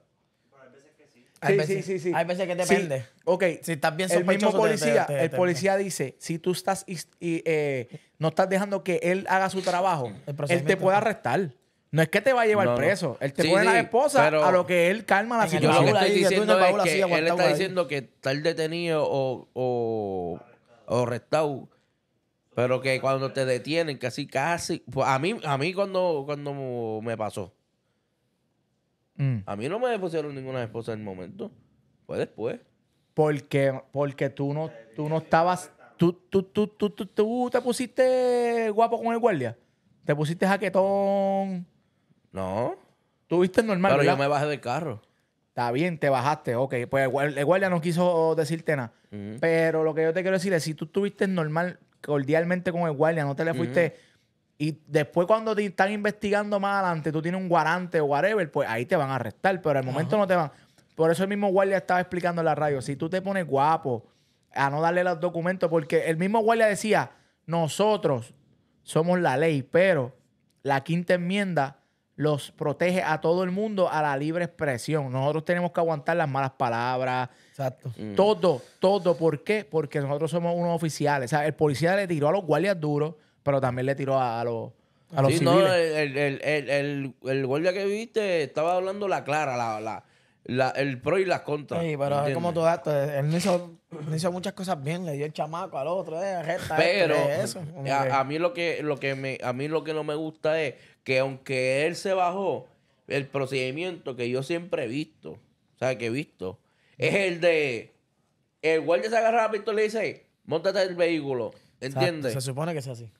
hay veces que sí. que depende. Ok. Si estás bien El mismo policía, el policía dice, si tú estás y, eh, no estás dejando que él haga su trabajo, él te puede arrestar. No es que te va a llevar preso. Él te pone la esposa a lo que él calma la situación. lo diciendo que él está diciendo que detenido o, o, pero que cuando te detienen, casi, casi. Pues, a mí, a mí cuando, cuando me pasó, mm. a mí no me pusieron ninguna esposa en el momento. Fue pues después. Porque, porque tú no, tú no estabas. Tú, tú, tú, tú, tú te pusiste guapo con el guardia. Te pusiste jaquetón no. Tuviste normal. Pero yo me bajé del carro. Está bien, te bajaste, ok. Pues el guardia no quiso decirte nada. Pero lo que yo te quiero decir es, si tú estuviste normal, cordialmente con el guardia, no te le fuiste... Y después cuando te están investigando más adelante, tú tienes un guarante o whatever, pues ahí te van a arrestar, pero al momento no te van. Por eso el mismo guardia estaba explicando en la radio, si tú te pones guapo a no darle los documentos, porque el mismo guardia decía, nosotros somos la ley, pero la quinta enmienda los protege a todo el mundo a la libre expresión. Nosotros tenemos que aguantar las malas palabras. Exacto. Mm. Todo, todo. ¿Por qué? Porque nosotros somos unos oficiales. O sea, el policía le tiró a los guardias duros, pero también le tiró a, los a los sí, No, el, el, guardia que viste estaba hablando la clara, la, el pro y las contras. Sí, pero es como todo esto. Eh, él no hizo, muchas cosas bien, le dio el chamaco al otro, eh, pero A, a, mí lo que, lo que me, a mí lo que no me gusta es que aunque él se bajó, el procedimiento que yo siempre he visto, o sea, que he visto, es el de. El guardia se agarra la pistola y dice: Montate el vehículo. ¿Entiendes? Se supone que es así.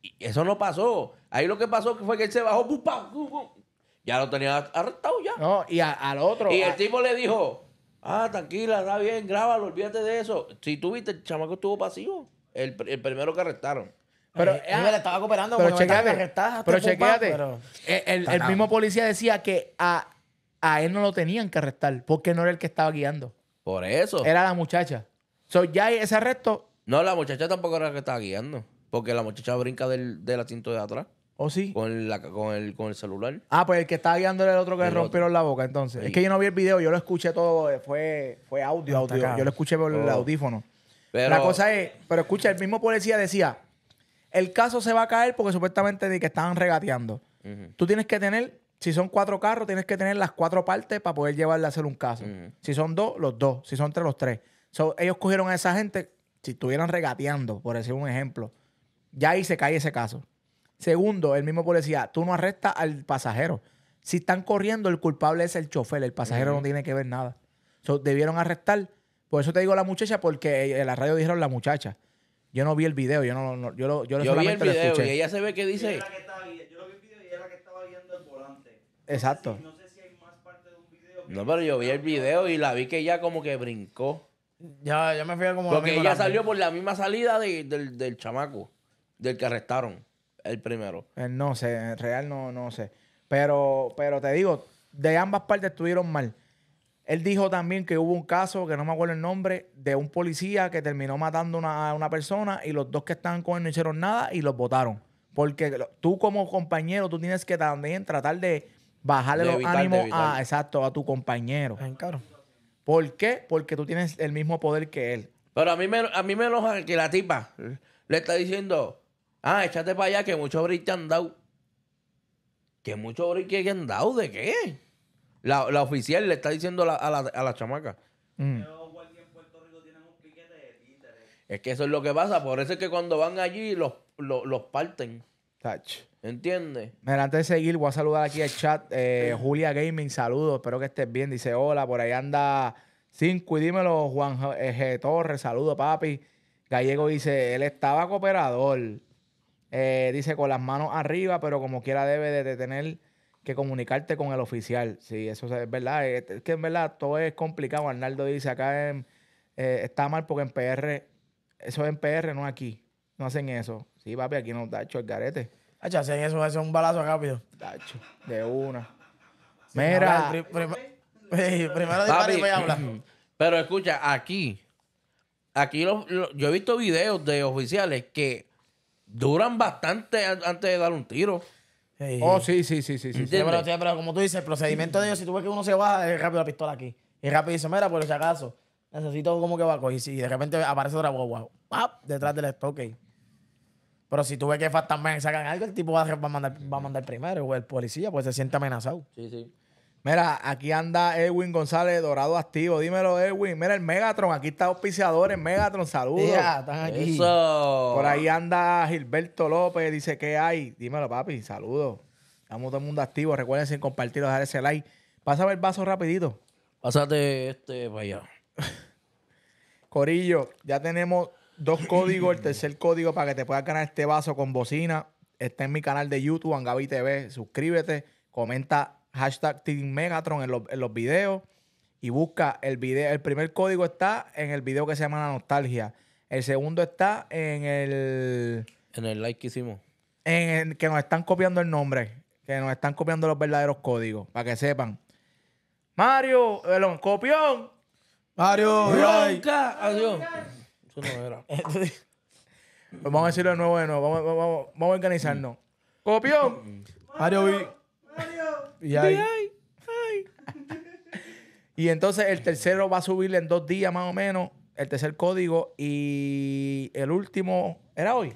Y eso no pasó. Ahí lo que pasó fue que él se bajó. Ya lo tenía arrestado ya. No, y al otro. Y el tipo le dijo: Ah, tranquila, está bien, grábalo, olvídate de eso. Si tú viste, el chamaco estuvo pasivo. el primero que arrestaron. Pero eh, eh, ah, estaba cooperando pero Pero El, el mismo policía decía que a, él no lo tenían que arrestar porque no era el que estaba guiando. Por eso. Era la muchacha. So, ya ese arresto. No, la muchacha tampoco era la que estaba guiando. Porque la muchacha brinca del, del asiento de atrás. ¿O ¿Oh, sí? Con, la, con, el, celular. Ah, pues el que estaba guiando era el otro que le rompieron la boca, entonces. Es que yo no vi el video, yo lo escuché todo, fue, fue audio, audio. Yo lo escuché por el oh. audífono. Pero... La cosa es, pero escucha, el mismo policía decía, el caso se va a caer porque supuestamente de que estaban regateando. Tú tienes que tener, si son cuatro carros, tienes que tener las cuatro partes para poder llevarle a hacer un caso. Si son dos, los dos. Si son tres, los tres. ellos cogieron a esa gente, si estuvieran regateando, por decir un ejemplo, ya ahí se cae ese caso. Segundo, el mismo policía, tú no arrestas al pasajero. Si están corriendo, el culpable es el chofer, el pasajero no tiene que ver nada. debieron arrestar. Por eso te digo la muchacha, porque en la radio dijeron la muchacha. Yo no vi el video, yo no, yo lo, yo, yo vi el video y ella se ve que dice. Yo, lo vi el video y ella la que estaba viendo el volante. Exacto. No sé, si, hay más parte de un video. No, pero yo vi el video y la vi que ella como que brincó. Ya, ya me fui a como. Porque ella salió por la misma salida del, del, chamaco, del que arrestaron, el primero. Eh, no sé, en real no, no sé. Pero, pero te digo, de ambas partes estuvieron mal. Él dijo también que hubo un caso, que no me acuerdo el nombre, de un policía que terminó matando a una, persona y los dos que estaban con él no hicieron nada y los votaron. Porque tú como compañero, tú tienes que también tratar de bajarle los ánimos a, exacto, a tu compañero. ¿Por qué? Porque tú tienes el mismo poder que él. Pero a mí me, a mí me enoja que la tipa le está diciendo, ah, échate para allá que muchos brillos te han dado. ¿Que muchos brillos que han dado? ¿De qué? La, oficial le está diciendo a, la, a la chamaca. Mm. Es que eso es lo que pasa. Por eso es que cuando van allí los, los, los parten. Touch. ¿Entiendes? antes de seguir, voy a saludar aquí al chat. Eh, Julia Gaming, saludos. Espero que estés bien. Dice, hola, por ahí anda Cinco. Y dímelo, Juan eh, G. Torres, Saludo, papi. Gallego dice, él estaba cooperador. Eh, dice, con las manos arriba, pero como quiera debe de detener que comunicarte con el oficial. Sí, eso es verdad. Es que en verdad todo es complicado. Arnaldo dice acá eh, está mal porque en PR, eso es en PR, no aquí. No hacen eso. Sí, papi, aquí no, Dacho, el garete. hacen eso, hacen un balazo rápido. Dacho, de una. Mira. Pero escucha, aquí, aquí yo he visto videos de oficiales que duran bastante antes de dar un tiro. Oh, sí, sí, sí, sí. pero, como tú dices, el procedimiento de ellos, si tú ves que uno se baja, es rápido la pistola aquí. Y rápido dice, mira, por si acaso, necesito como que va vaco. Y si de repente aparece otra guagua, ¡pap! detrás del estoque. Pero si tú ves que y sacan algo, el tipo va a, mandar, primero, o el policía, pues se siente amenazado. Sí, sí. Mira, aquí anda Edwin González, Dorado Activo. Dímelo, Edwin. Mira, el Megatron. Aquí está auspiciadores, Megatron. Saludos. Ya, aquí. Por ahí anda Gilberto López. Dice, ¿qué hay? Dímelo, papi. Saludos. Estamos todo el mundo activo. Recuerden sin compartir, dejar ese like. Pásame el vaso rapidito. Pásate este para allá. Corillo, ya tenemos dos códigos. el tercer código para que te puedas ganar este vaso con bocina. Está en mi canal de YouTube, Angavi TV. Suscríbete, comenta hashtag Team Megatron en los, en los videos y busca el video. El primer código está en el video que se llama La Nostalgia. El segundo está en el. En el like que hicimos. En el que nos están copiando el nombre. Que nos están copiando los verdaderos códigos. Para que sepan. Mario, el copión. Mario, Bronca. Adiós. vamos a decirlo de nuevo de nuevo. Vamos, vamos, vamos a organizarnos. Mm. Copión. Mario, Y entonces el tercero va a subirle en dos días más o menos. El tercer código. Y el último. ¿Era hoy?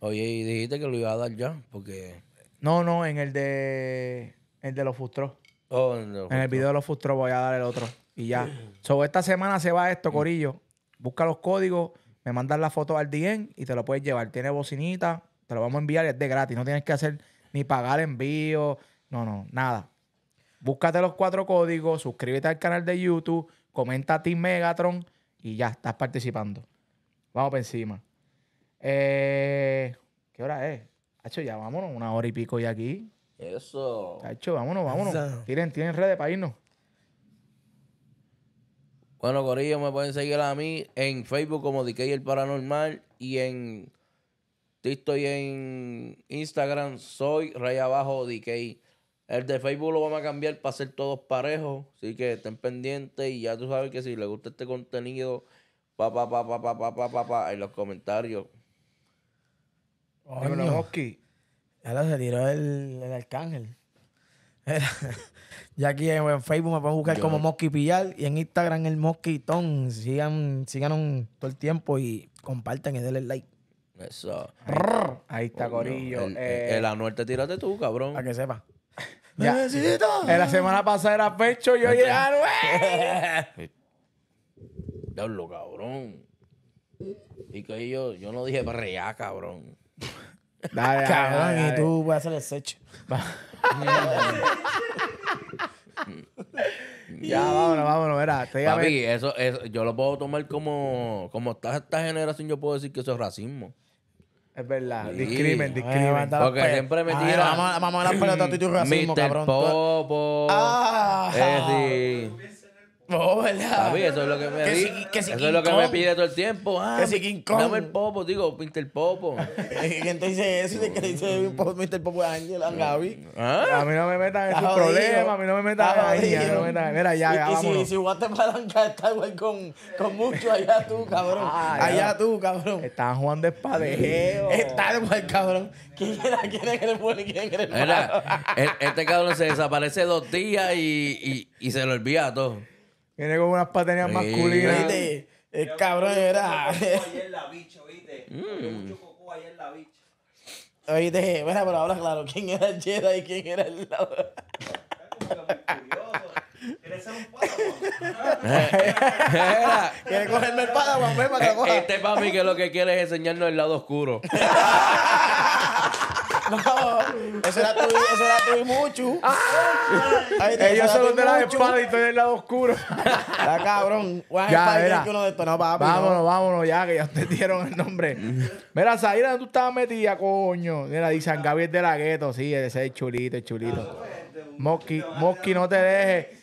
Oye, y dijiste que lo iba a dar ya, porque. No, no, en el de. El de los frustros. Oh, en, el video de los frustros voy a dar el otro. Y ya. Sobre esta semana se va esto, Corillo. Busca los códigos, me mandas la foto al DM y te lo puedes llevar. Tiene bocinita, te lo vamos a enviar y es de gratis. No tienes que hacer ni pagar envío, no, no, nada. Búscate los cuatro códigos, suscríbete al canal de YouTube, comenta a Team Megatron y ya estás participando. Vamos para encima. Eh, ¿Qué hora es? Hacho, ya vámonos, una hora y pico ya aquí. Eso. Hacho, vámonos, vámonos. Tienen, redes para irnos. Bueno, Corillo, me pueden seguir a mí en Facebook como DK el Paranormal y en TikTok y en Instagram soy Abajo DK. El de Facebook lo vamos a cambiar para ser todos parejos. Así que estén pendientes y ya tú sabes que si les gusta este contenido, pa, pa, pa, pa, pa, pa, pa, pa, pa en los comentarios. Ya lo se tiró el, el arcángel. ya aquí en, Facebook me pueden buscar como Mosqui Pillar y en Instagram el Mosquitón. Sigan, un todo el tiempo y compartan y denle like. Eso. Ahí, está, gorillo. Oh, el, eh, el, el Anuel te tú, cabrón. Para que sepa. En la semana pasada era pecho y hoy es Anuel. Diablo, cabrón. Y que yo, yo no dije para cabrón. cabrón, y tú voy a hacer el secho. ya, vámonos, vámonos, verás. Papi, yo lo puedo tomar como, como esta generación, yo puedo decir que eso es racismo. Es verdad, discrimen, discrimen. Porque siempre me Vamos a- pelota a racismo, cabrón. Ah eso es lo que me pide todo el tiempo. Ah, que si King Dame el popo, digo, Mr. popo. ¿Quién te dice eso ¿Quién que dice Mr. Popo de Ángel a ah. Gaby. Ah. A mí no me metan en sus problema a mí no me metan ahí, Mira, ya, Y- Y, si, si jugaste palanca, está igual con, con mucho allá tú, cabrón. allá tú, cabrón. Están jugando espadejeo. Está igual, cabrón. ¿Quién era, quién era el bueno quién era el malo? Mira, e- este cabrón se desaparece dos días y, y- se lo olvida todo. Viene con unas paternas masculinas. El cabrón era. Ayer la bicha, ¿viste? Mm. Mucho cocó en la bicha. Oíste, bueno, pero ahora claro, ¿quién era el Jedi y quién era el lado? ¿Quieres ser un padawan? ¿Quieres cogerme el padawan? para eh, Este papi que lo que quiere es enseñarnos el lado oscuro. eso era tú, eso era y mucho Ellos son los de las espadas y estoy del lado oscuro. cabrón. Vámonos, vámonos ya, que ya te dieron el nombre. Mira, Zaira, ¿dónde tú estabas metida, coño? Mira, dice San Gabriel de la Gueto. Sí, ese es chulito, es chulito. Mosqui, Mosqui, no te dejes.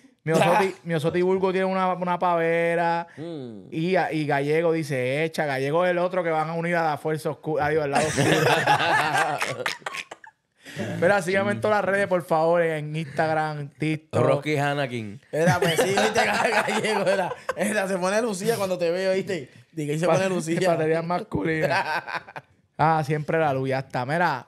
Mio Sotiburgo tiene una, una pavera. Mm. Y, y, Gallego dice, echa, Gallego es el otro que van a unir a la fuerza oscura. Adiós, ah, al lado oscuro. Mira, síganme en todas las redes, por favor, en Instagram, TikTok. Rocky Hanakin. Era, pues sí, gallego, era, era, se pone Lucía cuando te veo, ¿viste? Diga, ahí se pone Lucía. Ah, siempre la luz, ya está. Mira,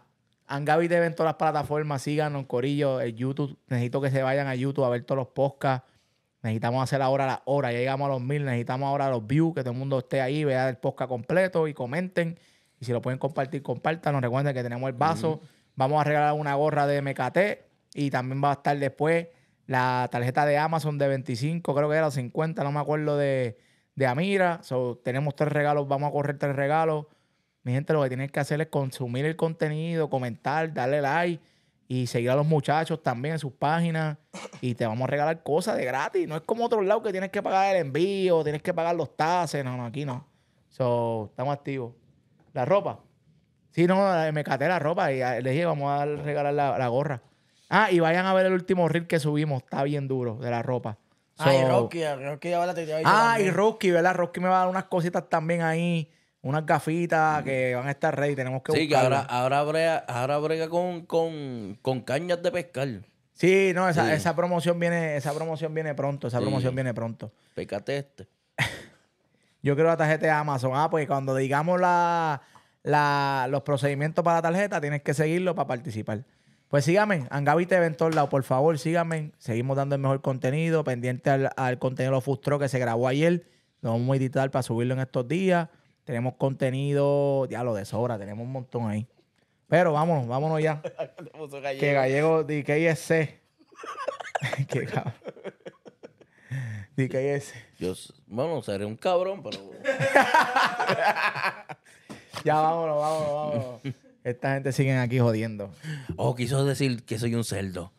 Angabi te ven todas las plataformas, síganos, Corillo, en YouTube. Necesito que se vayan a YouTube a ver todos los podcasts. Necesitamos hacer ahora la hora, ya llegamos a los mil, necesitamos ahora los views, que todo el mundo esté ahí, vea el podcast completo y comenten. Y si lo pueden compartir, nos Recuerden que tenemos el vaso. Vamos a regalar una gorra de MKT y también va a estar después la tarjeta de Amazon de 25, creo que era 50, no me acuerdo de, de Amira. tenemos tres regalos, vamos a correr tres regalos. Mi gente, lo que tienes que hacer es consumir el contenido, comentar, darle like y seguir a los muchachos también en sus páginas. Y te vamos a regalar cosas de gratis. No es como otro lado que tienes que pagar el envío, tienes que pagar los tases. No, no, aquí no. So, estamos activos. La ropa. Sí, no, me caté la ropa y le dije, vamos a regalar la, gorra. Ah, y vayan a ver el último reel que subimos. Está bien duro de la ropa. Ay, ah, y Rocky, Rocky, ya te, Ah, y Rocky, ¿verdad? Rocky me va a dar unas cositas también ahí unas gafitas que van a estar ready. Tenemos que Sí, ahora, ahora brega, con, con, con cañas de pescar. Sí, no, esa, esa promoción viene, esa promoción viene pronto, esa promoción viene pronto. este. Yo quiero la tarjeta de Amazon. Ah, pues cuando digamos la, los procedimientos para la tarjeta, tienes que seguirlo para participar. Pues sígame, Angavite eventor por favor, sígame. Seguimos dando el mejor contenido, pendiente al, contenido de los que se grabó ayer. Lo vamos a editar para subirlo en estos días. Tenemos contenido, ya lo de sobra, tenemos un montón ahí. Pero vámonos, vámonos ya. gallego. Que gallego DKS. Qué cabrón. DKS. Yo, bueno, seré un cabrón, pero. ya vámonos, vámonos, vámonos. Esta gente siguen aquí jodiendo. Oh, quiso decir que soy un cerdo.